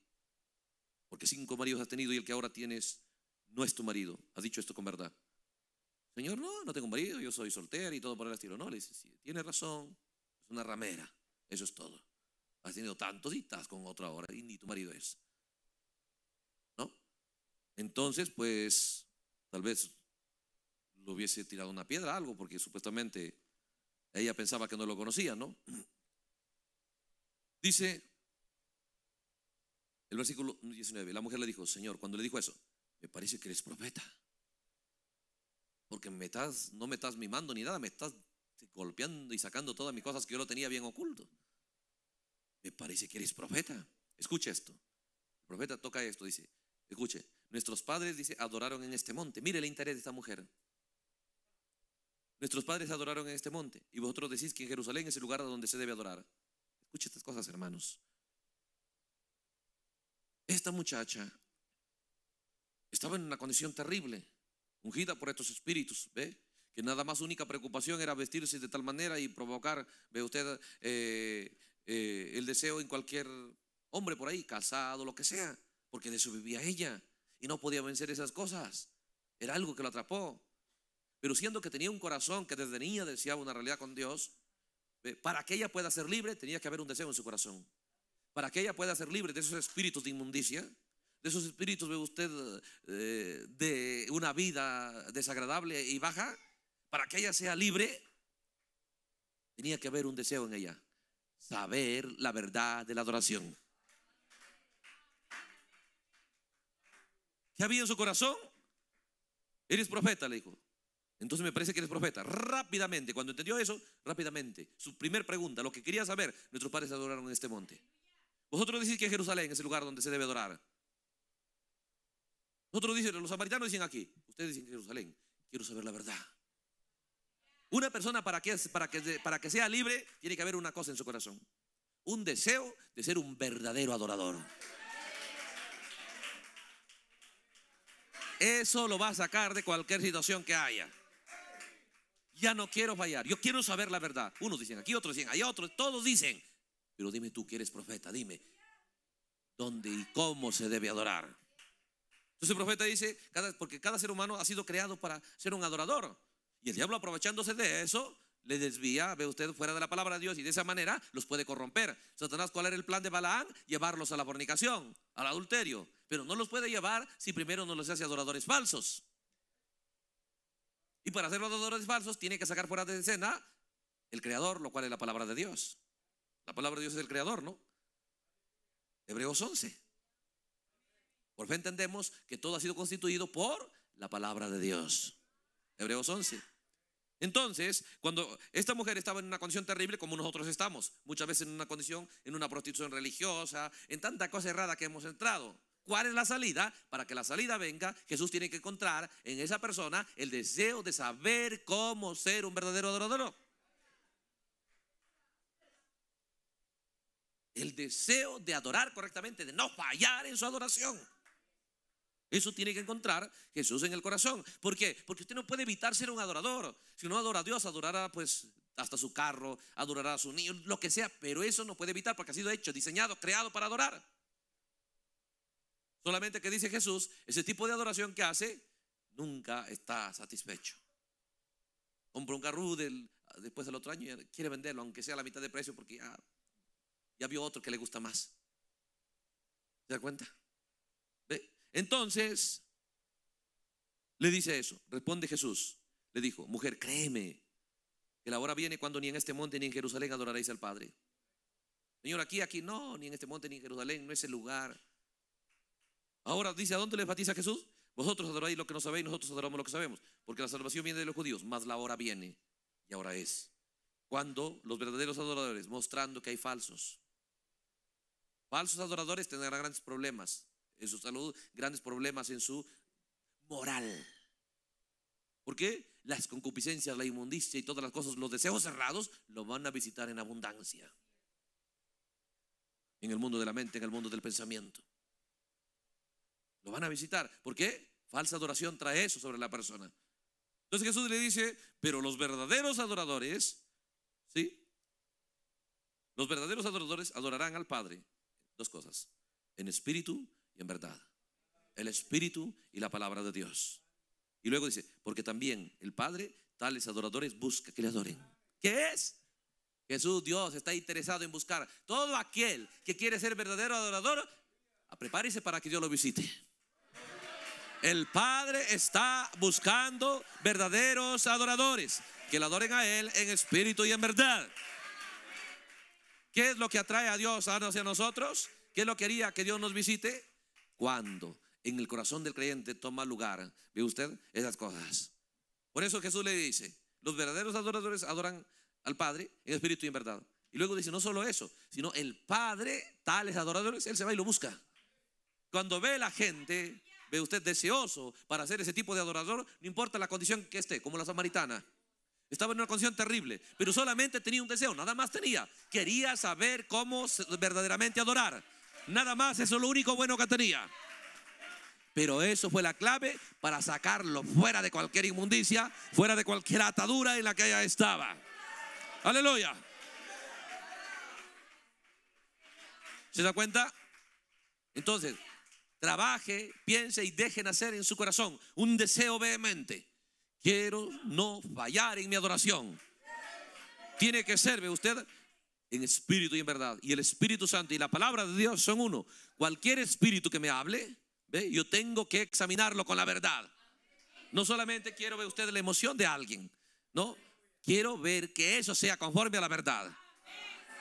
porque cinco maridos has tenido y el que ahora tienes no es tu marido. Has dicho esto con verdad. Señor, no, no tengo marido, yo soy soltera y todo por el estilo. No, le dice, sí, tiene razón, es una ramera, eso es todo. Has tenido tantos y estás con otra ahora y ni tu marido es. ¿No? Entonces, pues, tal vez lo hubiese tirado una piedra, algo, porque supuestamente ella pensaba que no lo conocía, ¿no? Dice, el versículo 19, la mujer le dijo, Señor, cuando le dijo eso, me parece que eres profeta. Porque me estás, no me estás mimando ni nada, me estás golpeando y sacando todas mis cosas que yo lo tenía bien oculto. Me parece que eres profeta. Escucha esto. El profeta toca esto, dice, escuche, nuestros padres, dice, adoraron en este monte. Mire el interés de esta mujer. Nuestros padres adoraron en este monte y vosotros decís que en Jerusalén es el lugar donde se debe adorar. Escuche estas cosas, hermanos. Esta muchacha estaba en una condición terrible, ungida por estos espíritus, ¿ve? Que nada más única preocupación era vestirse de tal manera y provocar, ve usted, eh, eh, el deseo en cualquier hombre por ahí, casado, lo que sea, porque de eso vivía ella y no podía vencer esas cosas. Era algo que lo atrapó. Pero siendo que tenía un corazón que desde niña deseaba una realidad con Dios, para que ella pueda ser libre tenía que haber un deseo en su corazón para que ella pueda ser libre de esos espíritus de inmundicia, de esos espíritus, ve usted, eh, de una vida desagradable y baja, para que ella sea libre, tenía que haber un deseo en ella, saber la verdad de la adoración. ¿Qué había en su corazón? Eres profeta, le dijo. Entonces me parece que eres profeta. Rápidamente, cuando entendió eso, rápidamente, su primer pregunta, lo que quería saber, nuestros padres adoraron en este monte. Vosotros decís que Jerusalén es el lugar donde se debe adorar. Nosotros dicen, los samaritanos dicen aquí, ustedes dicen Jerusalén, quiero saber la verdad. Una persona para que, para que sea libre tiene que haber una cosa en su corazón, un deseo de ser un verdadero adorador. Eso lo va a sacar de cualquier situación que haya. Ya no quiero fallar, yo quiero saber la verdad. Unos dicen aquí, otros dicen allá, otros, todos dicen, pero dime tú que eres profeta, dime, ¿dónde y cómo se debe adorar? Entonces el profeta dice, cada, porque cada ser humano ha sido creado para ser un adorador. Y el diablo aprovechándose de eso, le desvía, ve usted, fuera de la palabra de Dios y de esa manera los puede corromper. Satanás, ¿cuál era el plan de Balaán? Llevarlos a la fornicación, al adulterio. Pero no los puede llevar si primero no los hace adoradores falsos. Y para hacer adoradores falsos tiene que sacar fuera de escena el creador, lo cual es la palabra de Dios. La palabra de Dios es el creador, ¿no? Hebreos 11. Por fe entendemos que todo ha sido constituido por la palabra de Dios. Hebreos 11. Entonces, cuando esta mujer estaba en una condición terrible como nosotros estamos, muchas veces en una condición, en una prostitución religiosa, en tanta cosa errada que hemos entrado. ¿Cuál es la salida? Para que la salida venga, Jesús tiene que encontrar en esa persona el deseo de saber cómo ser un verdadero adorador. el deseo de adorar correctamente, de no fallar en su adoración. Eso tiene que encontrar Jesús en el corazón. ¿Por qué? Porque usted no puede evitar ser un adorador. Si uno adora a Dios, adorará pues hasta su carro, adorará a su niño, lo que sea. Pero eso no puede evitar porque ha sido hecho, diseñado, creado para adorar. Solamente que dice Jesús, ese tipo de adoración que hace nunca está satisfecho. Compró un carro después del otro año y quiere venderlo, aunque sea a la mitad de precio, porque ya ah, ya vio otro que le gusta más. ¿Se da cuenta? Entonces, le dice eso, responde Jesús, le dijo, mujer, créeme, que la hora viene cuando ni en este monte ni en Jerusalén adoraréis al Padre. Señor, aquí, aquí, no, ni en este monte ni en Jerusalén, no es el lugar. Ahora dice, ¿a dónde le enfatiza Jesús? Vosotros adoráis lo que no sabéis, nosotros adoramos lo que sabemos, porque la salvación viene de los judíos, Más la hora viene y ahora es. Cuando los verdaderos adoradores, mostrando que hay falsos, Falsos adoradores tendrán grandes problemas en su salud, grandes problemas en su moral. ¿Por qué? Las concupiscencias, la inmundicia y todas las cosas, los deseos cerrados, lo van a visitar en abundancia. En el mundo de la mente, en el mundo del pensamiento. Lo van a visitar. ¿Por qué? Falsa adoración trae eso sobre la persona. Entonces Jesús le dice, pero los verdaderos adoradores, ¿sí? Los verdaderos adoradores adorarán al Padre Dos cosas, en espíritu y en verdad. El espíritu y la palabra de Dios. Y luego dice, porque también el Padre, tales adoradores, busca que le adoren. ¿Qué es? Jesús, Dios, está interesado en buscar todo aquel que quiere ser verdadero adorador. a ah, Prepárese para que Dios lo visite. El Padre está buscando verdaderos adoradores que le adoren a Él en espíritu y en verdad. ¿Qué es lo que atrae a Dios hacia nosotros? ¿Qué es lo que haría que Dios nos visite? Cuando en el corazón del creyente toma lugar, ve usted, esas cosas. Por eso Jesús le dice, los verdaderos adoradores adoran al Padre en espíritu y en verdad. Y luego dice, no solo eso, sino el Padre, tales adoradores, Él se va y lo busca. Cuando ve la gente, ve usted deseoso para ser ese tipo de adorador, no importa la condición que esté, como la samaritana. Estaba en una condición terrible, pero solamente tenía un deseo, nada más tenía. Quería saber cómo verdaderamente adorar. Nada más, eso es lo único bueno que tenía. Pero eso fue la clave para sacarlo fuera de cualquier inmundicia, fuera de cualquier atadura en la que ella estaba. Aleluya. ¿Se da cuenta? Entonces, trabaje, piense y deje nacer en su corazón un deseo vehemente. Quiero no fallar en mi adoración. Tiene que ve usted en espíritu y en verdad. Y el Espíritu Santo y la palabra de Dios son uno. Cualquier espíritu que me hable, ¿ve? yo tengo que examinarlo con la verdad. No solamente quiero ver usted la emoción de alguien, no. Quiero ver que eso sea conforme a la verdad.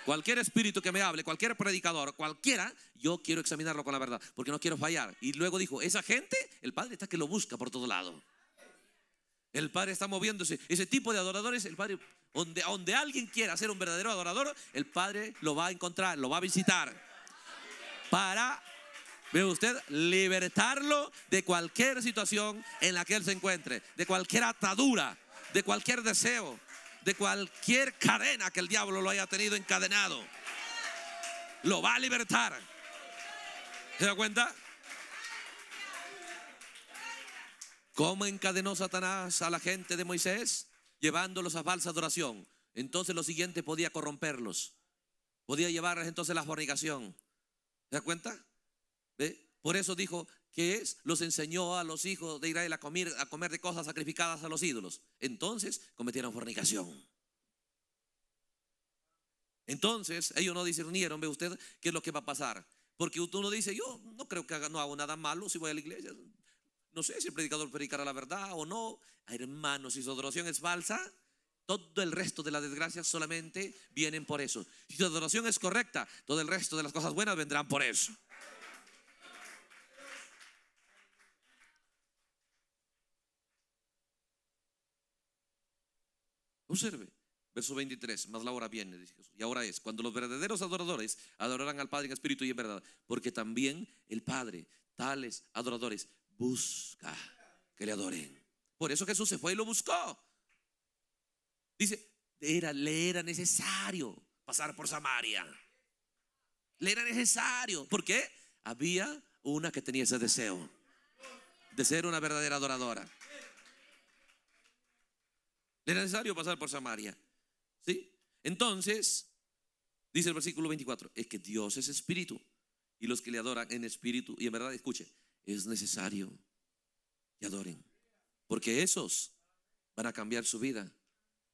Cualquier espíritu que me hable, cualquier predicador, cualquiera, yo quiero examinarlo con la verdad, porque no quiero fallar. Y luego dijo, esa gente, el Padre está que lo busca por todo lado. El Padre está moviéndose. Ese tipo de adoradores, el Padre, donde, donde alguien quiera ser un verdadero adorador, el Padre lo va a encontrar, lo va a visitar. Para, ve usted, libertarlo de cualquier situación en la que él se encuentre, de cualquier atadura, de cualquier deseo, de cualquier cadena que el diablo lo haya tenido encadenado. Lo va a libertar. ¿Se da cuenta? ¿Cómo encadenó Satanás a la gente de Moisés? Llevándolos a falsa adoración. Entonces lo siguiente podía corromperlos. Podía llevarles entonces a la fornicación. ¿Se da cuenta? ¿Ve? Por eso dijo que es, los enseñó a los hijos de Israel a comer, de cosas sacrificadas a los ídolos. Entonces cometieron fornicación. Entonces ellos no discernieron, ve usted, qué es lo que va a pasar. Porque uno dice, yo no creo que no hago nada malo si voy a la iglesia. No sé si el predicador predicará la verdad o no. Hermanos, si su adoración es falsa, todo el resto de las desgracias solamente vienen por eso. Si su adoración es correcta, todo el resto de las cosas buenas vendrán por eso. Observe, verso 23, más la hora viene, dice Jesús. Y ahora es, cuando los verdaderos adoradores adorarán al Padre en espíritu y en verdad, porque también el Padre, tales adoradores, busca que le adoren. Por eso Jesús se fue y lo buscó. Dice, era, le era necesario pasar por Samaria. Le era necesario. ¿Por qué? Había una que tenía ese deseo de ser una verdadera adoradora. Le era necesario pasar por Samaria. ¿Sí? Entonces, dice el versículo 24, es que Dios es espíritu y los que le adoran en espíritu, y en verdad, escuche, es necesario que adoren. Porque esos van a cambiar su vida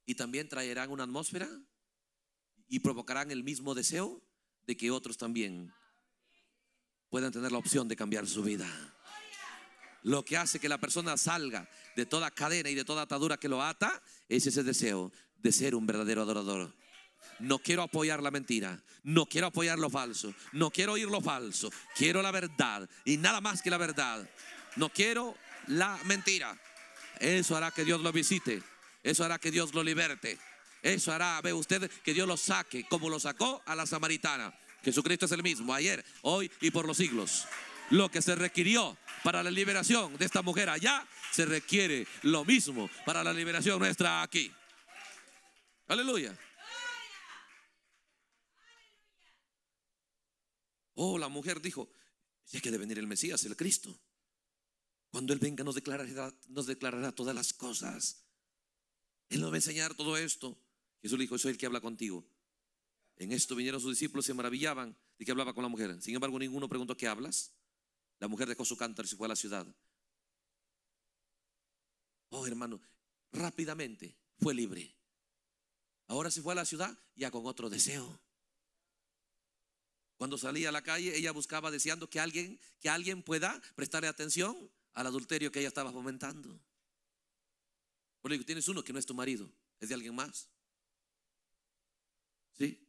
y también traerán una atmósfera y provocarán el mismo deseo de que otros también puedan tener la opción de cambiar su vida. Lo que hace que la persona salga de toda cadena y de toda atadura que lo ata es ese deseo de ser un verdadero adorador. No quiero apoyar la mentira, no quiero apoyar lo falso, no quiero oír lo falso, quiero la verdad y nada más que la verdad. No quiero la mentira. Eso hará que Dios lo visite, eso hará que Dios lo liberte, eso hará, ve usted, que Dios lo saque como lo sacó a la samaritana. Jesucristo es el mismo, ayer, hoy y por los siglos. Lo que se requirió para la liberación de esta mujer allá, se requiere lo mismo para la liberación nuestra aquí. Aleluya. Oh, la mujer dijo, ya que debe venir el Mesías, el Cristo. Cuando Él venga nos declarará, todas las cosas. Él nos va a enseñar todo esto. Jesús le dijo, soy el que habla contigo. En esto vinieron sus discípulos y se maravillaban de que hablaba con la mujer. Sin embargo, ninguno preguntó, ¿qué hablas? La mujer dejó su cántaro y se fue a la ciudad. Oh, hermano, rápidamente fue libre. Ahora se fue a la ciudad ya con otro deseo. Cuando salía a la calle, ella buscaba deseando que alguien, que alguien pueda prestarle atención al adulterio que ella estaba fomentando. Por tienes uno que no es tu marido, es de alguien más. ¿Sí?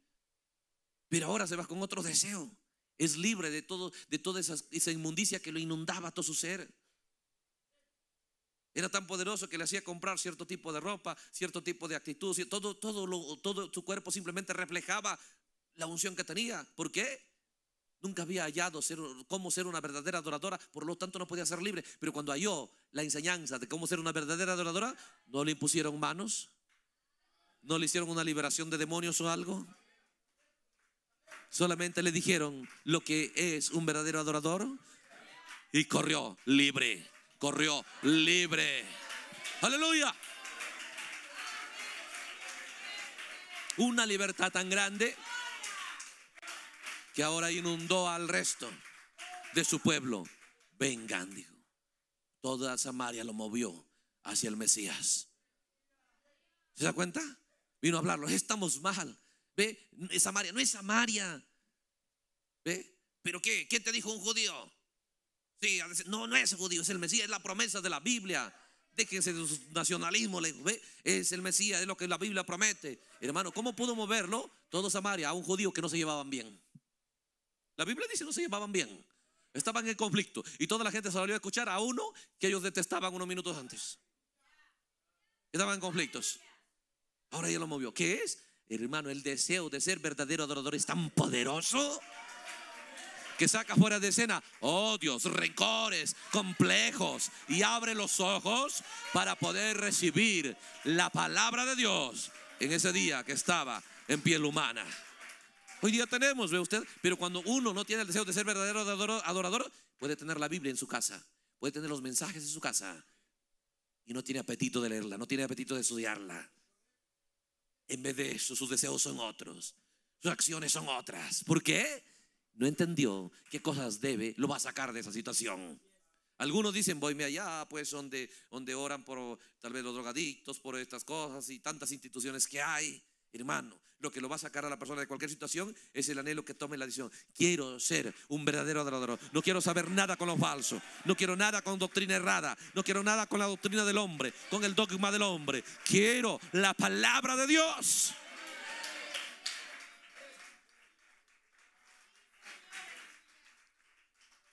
Pero ahora se va con otro deseo. Es libre de, todo, de toda esa, inmundicia que lo inundaba todo su ser. Era tan poderoso que le hacía comprar cierto tipo de ropa, cierto tipo de actitud, todo, todo, todo su cuerpo simplemente reflejaba la unción que tenía. ¿Por qué? Nunca había hallado ser, cómo ser una verdadera adoradora, por lo tanto no podía ser libre. Pero cuando halló la enseñanza de cómo ser una verdadera adoradora, no le impusieron manos, no le hicieron una liberación de demonios o algo. Solamente le dijeron lo que es un verdadero adorador y corrió libre, corrió libre. Aleluya. Una libertad tan grande que ahora inundó al resto de su pueblo. Vengan, dijo. Toda Samaria lo movió hacia el Mesías. ¿Se da cuenta? Vino a hablarlo. Estamos mal. ¿Ve? Samaria, no es Samaria. ¿Ve? ¿Pero qué? ¿Qué te dijo un judío? Sí, no, no es judío, es el Mesías, es la promesa de la Biblia. Déjense de su nacionalismo, ¿ve? es el Mesías, es lo que la Biblia promete. Hermano, ¿cómo pudo moverlo todo Samaria a un judío que no se llevaban bien? La Biblia dice no se llevaban bien. Estaban en conflicto. Y toda la gente se volvió a escuchar a uno que ellos detestaban unos minutos antes. Estaban en conflictos. Ahora ya lo movió. ¿Qué es? Hermano, el deseo de ser verdadero adorador es tan poderoso que saca fuera de escena odios, rencores, complejos y abre los ojos para poder recibir la palabra de Dios en ese día que estaba en piel humana. Hoy día tenemos, ve usted, pero cuando uno no tiene el deseo de ser verdadero adorador, puede tener la Biblia en su casa, puede tener los mensajes en su casa y no tiene apetito de leerla, no tiene apetito de estudiarla. En vez de eso, sus deseos son otros, sus acciones son otras. ¿Por qué? No entendió qué cosas debe, lo va a sacar de esa situación. Algunos dicen, voyme allá, pues donde, donde oran por tal vez los drogadictos, por estas cosas y tantas instituciones que hay. Hermano, lo que lo va a sacar a la persona de cualquier situación es el anhelo que tome la decisión. Quiero ser un verdadero adorador. No quiero saber nada con los falsos. No quiero nada con doctrina errada. No quiero nada con la doctrina del hombre, con el dogma del hombre. Quiero la palabra de Dios.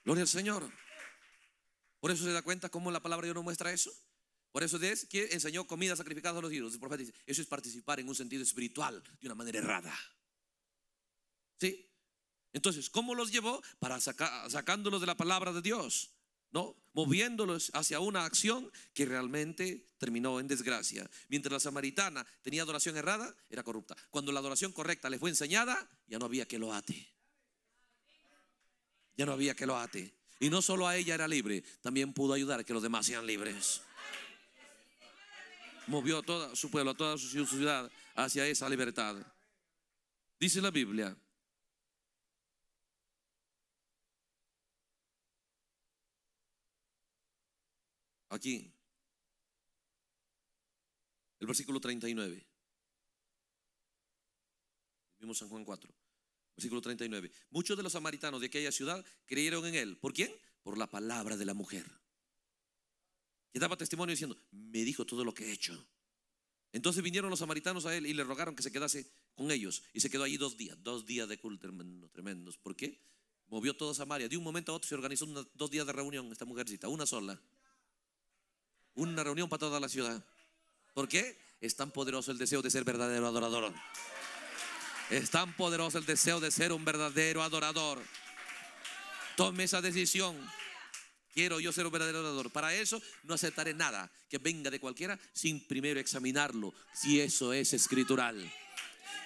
Gloria al Señor. Por eso se da cuenta cómo la palabra de Dios nos muestra eso. Por eso es que enseñó comida sacrificada a los hijos, El profeta dice, eso es participar en un sentido espiritual de una manera errada. ¿Sí? Entonces, ¿cómo los llevó? Para sacándolos de la palabra de Dios, ¿no? Moviéndolos hacia una acción que realmente terminó en desgracia. Mientras la samaritana tenía adoración errada, era corrupta. Cuando la adoración correcta le fue enseñada, ya no había que lo ate. Ya no había que lo ate. Y no solo a ella era libre, también pudo ayudar a que los demás sean libres movió a todo su pueblo, a toda su ciudad hacia esa libertad. Dice la Biblia. Aquí, el versículo 39. Vimos San Juan 4, versículo 39. Muchos de los samaritanos de aquella ciudad creyeron en él. ¿Por quién? Por la palabra de la mujer y daba testimonio diciendo, me dijo todo lo que he hecho. Entonces vinieron los samaritanos a él y le rogaron que se quedase con ellos. Y se quedó allí dos días, dos días de culto tremendo, tremendos. ¿Por qué? Movió toda Samaria. De un momento a otro se organizó dos días de reunión esta mujercita, una sola. Una reunión para toda la ciudad. ¿Por qué? Es tan poderoso el deseo de ser verdadero adorador. Es tan poderoso el deseo de ser un verdadero adorador. Tome esa decisión. Quiero yo ser un verdadero adorador Para eso no aceptaré nada que venga de cualquiera sin primero examinarlo, si eso es escritural.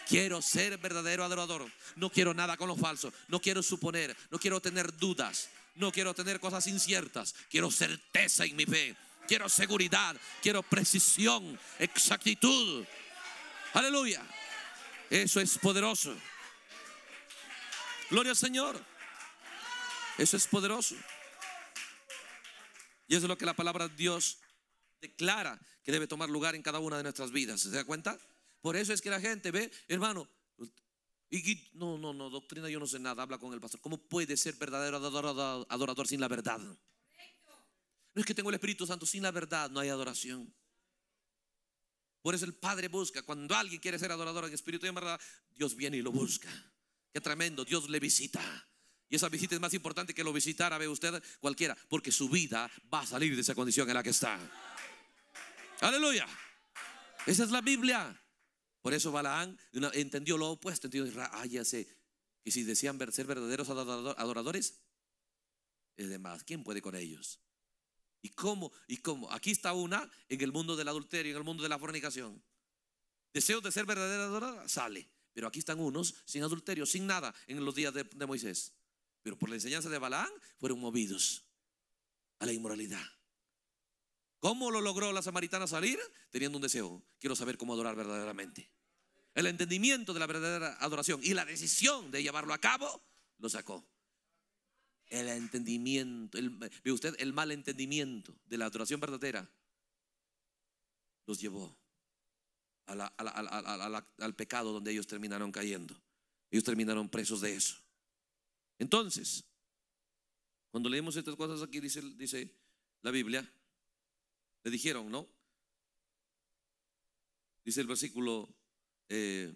Quiero ser verdadero adorador. No quiero nada con lo falso. No quiero suponer. No quiero tener dudas. No quiero tener cosas inciertas. Quiero certeza en mi fe. Quiero seguridad. Quiero precisión. Exactitud. Aleluya. Eso es poderoso. Gloria al Señor. Eso es poderoso. Y eso es lo que la palabra de Dios declara que debe tomar lugar en cada una de nuestras vidas. ¿Se da cuenta? Por eso es que la gente ve, hermano, y, no, no, no, doctrina yo no sé nada, habla con el pastor. ¿Cómo puede ser verdadero adorador, sin la verdad? No es que tengo el Espíritu Santo, sin la verdad no hay adoración. Por eso el Padre busca, cuando alguien quiere ser adorador en espíritu y en verdad, Dios viene y lo busca. Qué tremendo, Dios le visita. Y esa visita es más importante que lo visitar a usted cualquiera, porque su vida va a salir de esa condición en la que está. Aleluya. Esa es la Biblia. Por eso Balaán entendió lo opuesto. Entendió, ya sé, que si decían ser verdaderos adoradores, es demás ¿Quién puede con ellos? ¿Y cómo? ¿Y cómo? Aquí está una en el mundo del adulterio, en el mundo de la fornicación. Deseo de ser verdadera adorada, sale. Pero aquí están unos sin adulterio, sin nada en los días de Moisés por la enseñanza de Balaam fueron movidos a la inmoralidad. ¿Cómo lo logró la samaritana salir? Teniendo un deseo. Quiero saber cómo adorar verdaderamente. El entendimiento de la verdadera adoración y la decisión de llevarlo a cabo lo sacó. El entendimiento, el, ve usted, el mal entendimiento de la adoración verdadera los llevó al pecado donde ellos terminaron cayendo. Ellos terminaron presos de eso. Entonces, cuando leemos estas cosas aquí, dice, dice la Biblia, le dijeron, ¿no? Dice el versículo 42. Eh,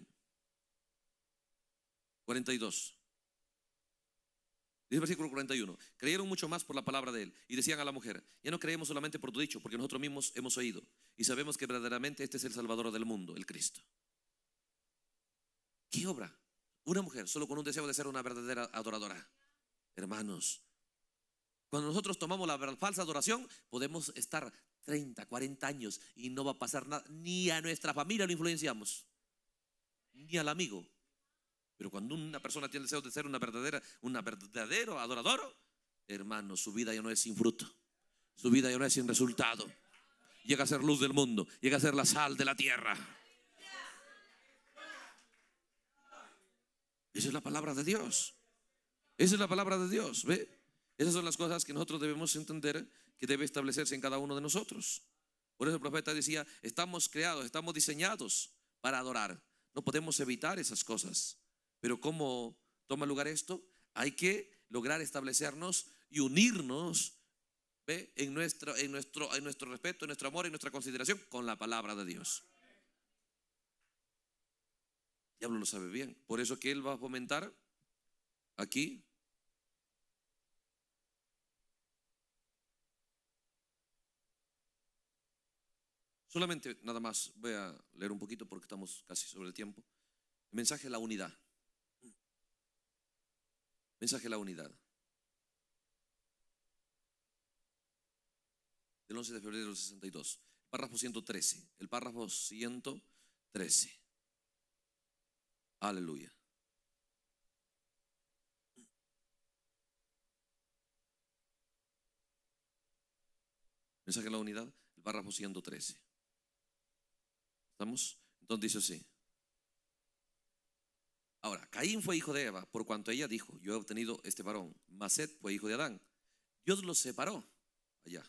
dice el versículo 41. Creyeron mucho más por la palabra de él. Y decían a la mujer, ya no creemos solamente por tu dicho, porque nosotros mismos hemos oído. Y sabemos que verdaderamente este es el Salvador del mundo, el Cristo. ¿Qué obra? Una mujer, solo con un deseo de ser una verdadera adoradora. Hermanos, cuando nosotros tomamos la falsa adoración, podemos estar 30, 40 años y no va a pasar nada. Ni a nuestra familia lo influenciamos, ni al amigo. Pero cuando una persona tiene el deseo de ser una verdadera, un verdadero adorador, hermano, su vida ya no es sin fruto. Su vida ya no es sin resultado. Llega a ser luz del mundo, llega a ser la sal de la tierra. Esa es la palabra de Dios. Esa es la palabra de Dios. ¿Ve? Esas son las cosas que nosotros debemos entender que debe establecerse en cada uno de nosotros. Por eso el profeta decía, estamos creados, estamos diseñados para adorar. No podemos evitar esas cosas. Pero ¿cómo toma lugar esto? Hay que lograr establecernos y unirnos ¿ve? En, nuestro, en, nuestro, en nuestro respeto, en nuestro amor, en nuestra consideración con la palabra de Dios diablo lo sabe bien. Por eso que él va a fomentar aquí. Solamente nada más voy a leer un poquito porque estamos casi sobre el tiempo. mensaje de la unidad. Mensaje de la unidad. Del 11 de febrero del 62. Párrafo 113. El párrafo 113. Aleluya. Mensaje de la unidad, el párrafo 113. ¿Estamos? Entonces dice así. Ahora, Caín fue hijo de Eva, por cuanto ella dijo, yo he obtenido este varón. Maset fue hijo de Adán. Dios los separó allá,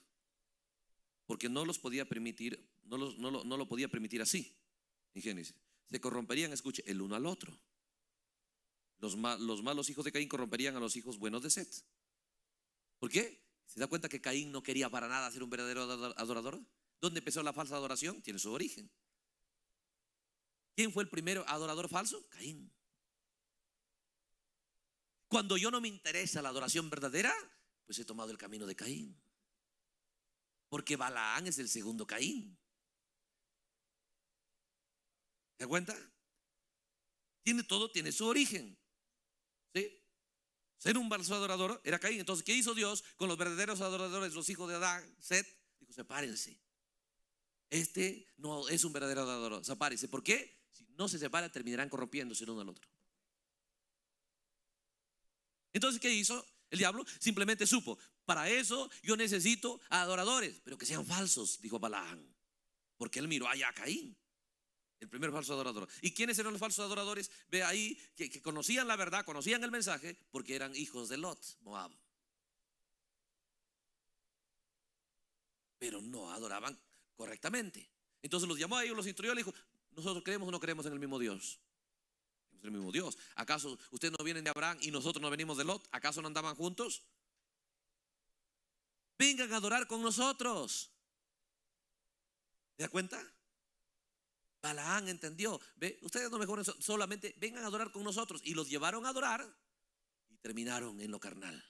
porque no los podía permitir, no, lo, no lo podía permitir así, en Génesis se corromperían, escuche, el uno al otro. Los, malos hijos de Caín corromperían a los hijos buenos de Set. ¿Por qué? ¿Se da cuenta que Caín no quería para nada ser un verdadero adorador? ¿Dónde empezó la falsa adoración? Tiene su origen. ¿Quién fue el primero adorador falso? Caín. Cuando yo no me interesa la adoración verdadera, pues he tomado el camino de Caín. Porque Balaán es el segundo Caín da cuenta? Tiene todo, tiene su origen. ¿Sí? Ser un falso adorador era Caín. Entonces, ¿qué hizo Dios con los verdaderos adoradores, los hijos de Adán, Seth? Dijo, sepárense. Este no es un verdadero adorador, sepárense. ¿Por qué? Si no se separa, terminarán corrompiéndose el uno al otro. Entonces, ¿qué hizo el diablo? Simplemente supo, para eso yo necesito adoradores, pero que sean falsos, dijo Balaam. Porque él miró allá a Caín. El primer falso adorador. ¿Y quiénes eran los falsos adoradores? Ve ahí que, conocían la verdad, conocían el mensaje, porque eran hijos de Lot, Moab. Pero no adoraban correctamente. Entonces los llamó a ellos, los instruyó, le dijo, nosotros creemos o no creemos en el mismo Dios. en el mismo Dios. ¿Acaso ustedes no vienen de Abraham y nosotros no venimos de Lot? ¿Acaso no andaban juntos? Vengan a adorar con nosotros. ¿Te das cuenta? Balaán entendió. Ve, ustedes no mejoren solamente, vengan a adorar con nosotros. Y los llevaron a adorar y terminaron en lo carnal.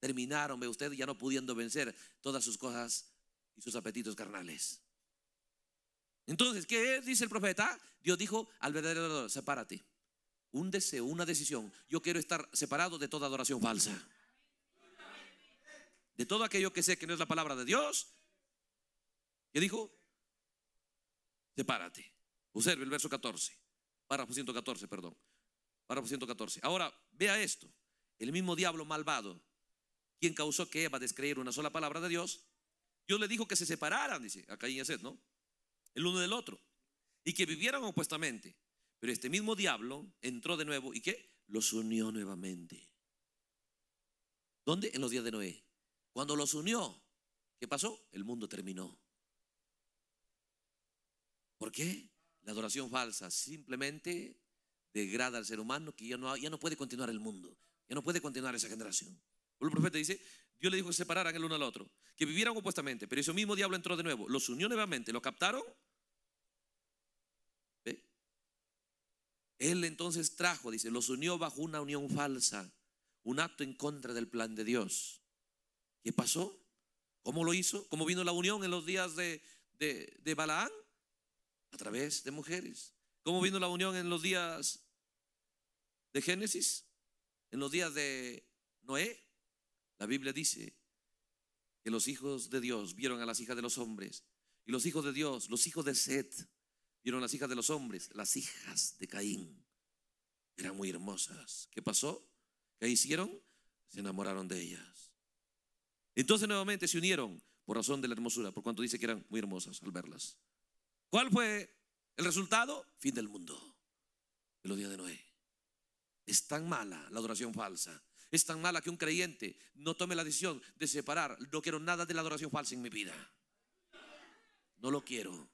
Terminaron, ve ustedes, ya no pudiendo vencer todas sus cosas y sus apetitos carnales. Entonces, ¿qué dice el profeta? Dios dijo al verdadero adorador, sepárate. Un deseo, una decisión. Yo quiero estar separado de toda adoración falsa. De todo aquello que sé que no es la palabra de Dios. Y dijo? sepárate. Observe el verso 14, párrafo 114, perdón. Párrafo 114. Ahora, vea esto. El mismo diablo malvado, quien causó que Eva descreyera una sola palabra de Dios, Dios le dijo que se separaran, dice, acá y Yasset, ¿no? El uno del otro. Y que vivieran opuestamente. Pero este mismo diablo entró de nuevo y que los unió nuevamente. ¿Dónde? En los días de Noé. Cuando los unió, ¿qué pasó? El mundo terminó. ¿Por qué? La adoración falsa simplemente degrada al ser humano que ya no, ya no puede continuar el mundo, ya no puede continuar esa generación. El profeta dice, Dios le dijo que separaran el uno al otro, que vivieran opuestamente, pero ese mismo diablo entró de nuevo, los unió nuevamente, lo captaron. ¿Ve? Él entonces trajo, dice, los unió bajo una unión falsa, un acto en contra del plan de Dios. ¿Qué pasó? ¿Cómo lo hizo? ¿Cómo vino la unión en los días de, de, de Balaán? a través de mujeres. ¿Cómo vino la unión en los días de Génesis? En los días de Noé, la Biblia dice que los hijos de Dios vieron a las hijas de los hombres y los hijos de Dios, los hijos de Seth, vieron a las hijas de los hombres, las hijas de Caín. Eran muy hermosas. ¿Qué pasó? ¿Qué hicieron? Se enamoraron de ellas. Entonces nuevamente se unieron por razón de la hermosura, por cuanto dice que eran muy hermosas al verlas. ¿Cuál fue el resultado? Fin del mundo. En los días de Noé. Es tan mala la adoración falsa. Es tan mala que un creyente no tome la decisión de separar. No quiero nada de la adoración falsa en mi vida. No lo quiero.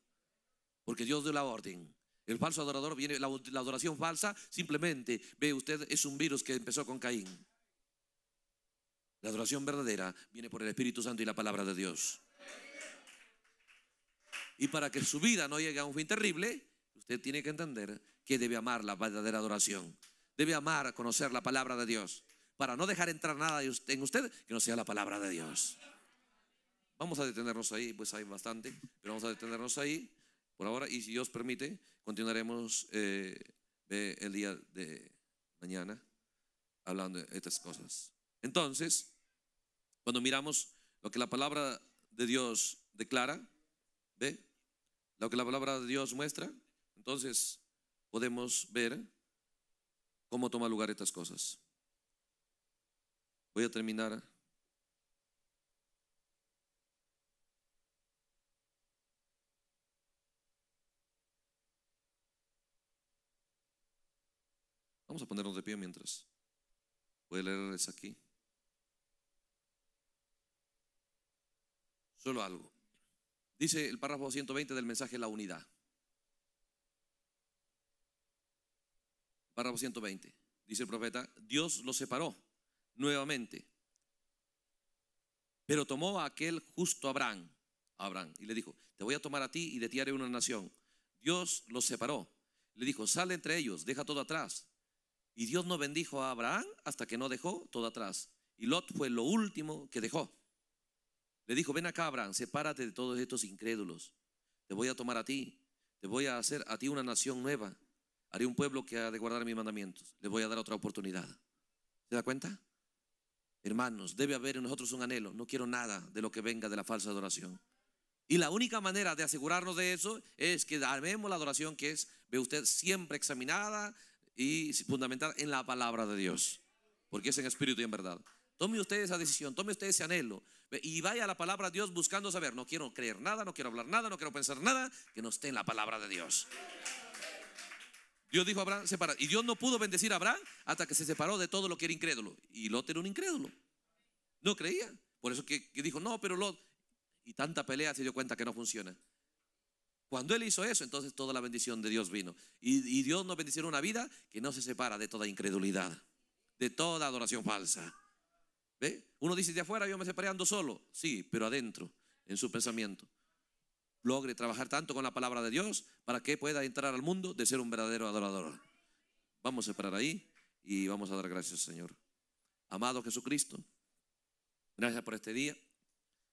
Porque Dios dio la orden. El falso adorador viene, la, la adoración falsa simplemente, ve usted, es un virus que empezó con Caín. La adoración verdadera viene por el Espíritu Santo y la palabra de Dios. Y para que su vida no llegue a un fin terrible, usted tiene que entender que debe amar la verdadera adoración. Debe amar, conocer la palabra de Dios. Para no dejar entrar nada en usted que no sea la palabra de Dios. Vamos a detenernos ahí, pues hay bastante, pero vamos a detenernos ahí por ahora y si Dios permite, continuaremos eh, el día de mañana hablando de estas cosas. Entonces, cuando miramos lo que la palabra de Dios declara, ¿ve? lo que la palabra de Dios muestra, entonces podemos ver cómo toma lugar estas cosas. Voy a terminar. Vamos a ponernos de pie mientras. Voy a leerles aquí. Solo algo. Dice el párrafo 120 del mensaje La Unidad. Párrafo 120. Dice el profeta, Dios los separó nuevamente, pero tomó a aquel justo Abraham, Abraham, y le dijo, te voy a tomar a ti y de ti haré una nación. Dios los separó. Le dijo, sale entre ellos, deja todo atrás. Y Dios no bendijo a Abraham hasta que no dejó todo atrás. Y Lot fue lo último que dejó. Le dijo, ven a Abraham, sepárate de todos estos incrédulos. Te voy a tomar a ti, te voy a hacer a ti una nación nueva. Haré un pueblo que ha de guardar mis mandamientos. Le voy a dar otra oportunidad. ¿Se da cuenta? Hermanos, debe haber en nosotros un anhelo. No quiero nada de lo que venga de la falsa adoración. Y la única manera de asegurarnos de eso es que armemos la adoración que es, ve usted, siempre examinada y fundamentada en la palabra de Dios. Porque es en espíritu y en verdad. Tome usted esa decisión, tome usted ese anhelo y vaya a la palabra de Dios buscando saber. No quiero creer nada, no quiero hablar nada, no quiero pensar nada que no esté en la palabra de Dios. Dios dijo a Abraham, separa. Y Dios no pudo bendecir a Abraham hasta que se separó de todo lo que era incrédulo. Y Lot era un incrédulo. No creía. Por eso que, dijo, no, pero Lot. Y tanta pelea se dio cuenta que no funciona. Cuando él hizo eso, entonces toda la bendición de Dios vino. Y, Dios nos bendició una vida que no se separa de toda incredulidad, de toda adoración falsa. ¿Ve? Uno dice, de afuera yo me separé solo. Sí, pero adentro, en su pensamiento. Logre trabajar tanto con la palabra de Dios para que pueda entrar al mundo de ser un verdadero adorador. Vamos a separar ahí y vamos a dar gracias, Señor. Amado Jesucristo, gracias por este día,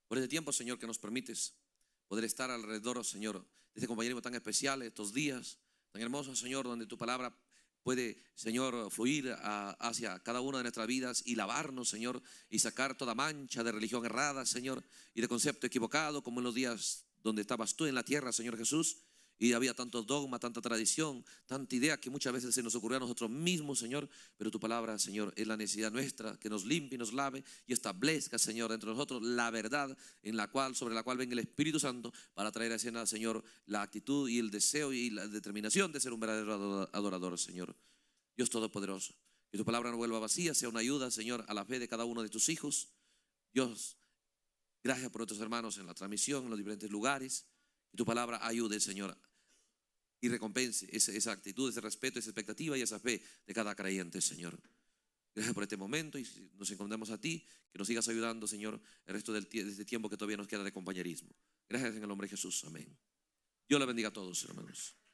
por este tiempo, Señor, que nos permites poder estar alrededor, Señor, de este compañerismo tan especial, estos días tan hermoso Señor, donde tu palabra puede, Señor, fluir ah, hacia cada una de nuestras vidas y lavarnos, Señor, y sacar toda mancha de religión errada, Señor, y de concepto equivocado, como en los días donde estabas tú en la tierra, Señor Jesús. Y había tanto dogma, tanta tradición, tanta idea que muchas veces se nos ocurrió a nosotros mismos, Señor. Pero tu palabra, Señor, es la necesidad nuestra, que nos limpie, nos lave y establezca, Señor, entre nosotros la verdad en la cual, sobre la cual venga el Espíritu Santo para traer a escena, Señor, la actitud y el deseo y la determinación de ser un verdadero adorador, Señor. Dios Todopoderoso, que tu palabra no vuelva vacía, sea una ayuda, Señor, a la fe de cada uno de tus hijos. Dios, gracias por otros hermanos en la transmisión, en los diferentes lugares tu palabra ayude, Señor, y recompense esa, actitud, ese respeto, esa expectativa y esa fe de cada creyente, Señor. Gracias por este momento y nos encontramos a ti, que nos sigas ayudando, Señor, el resto del de este tiempo que todavía nos queda de compañerismo. Gracias en el nombre de Jesús. Amén. Dios le bendiga a todos, hermanos.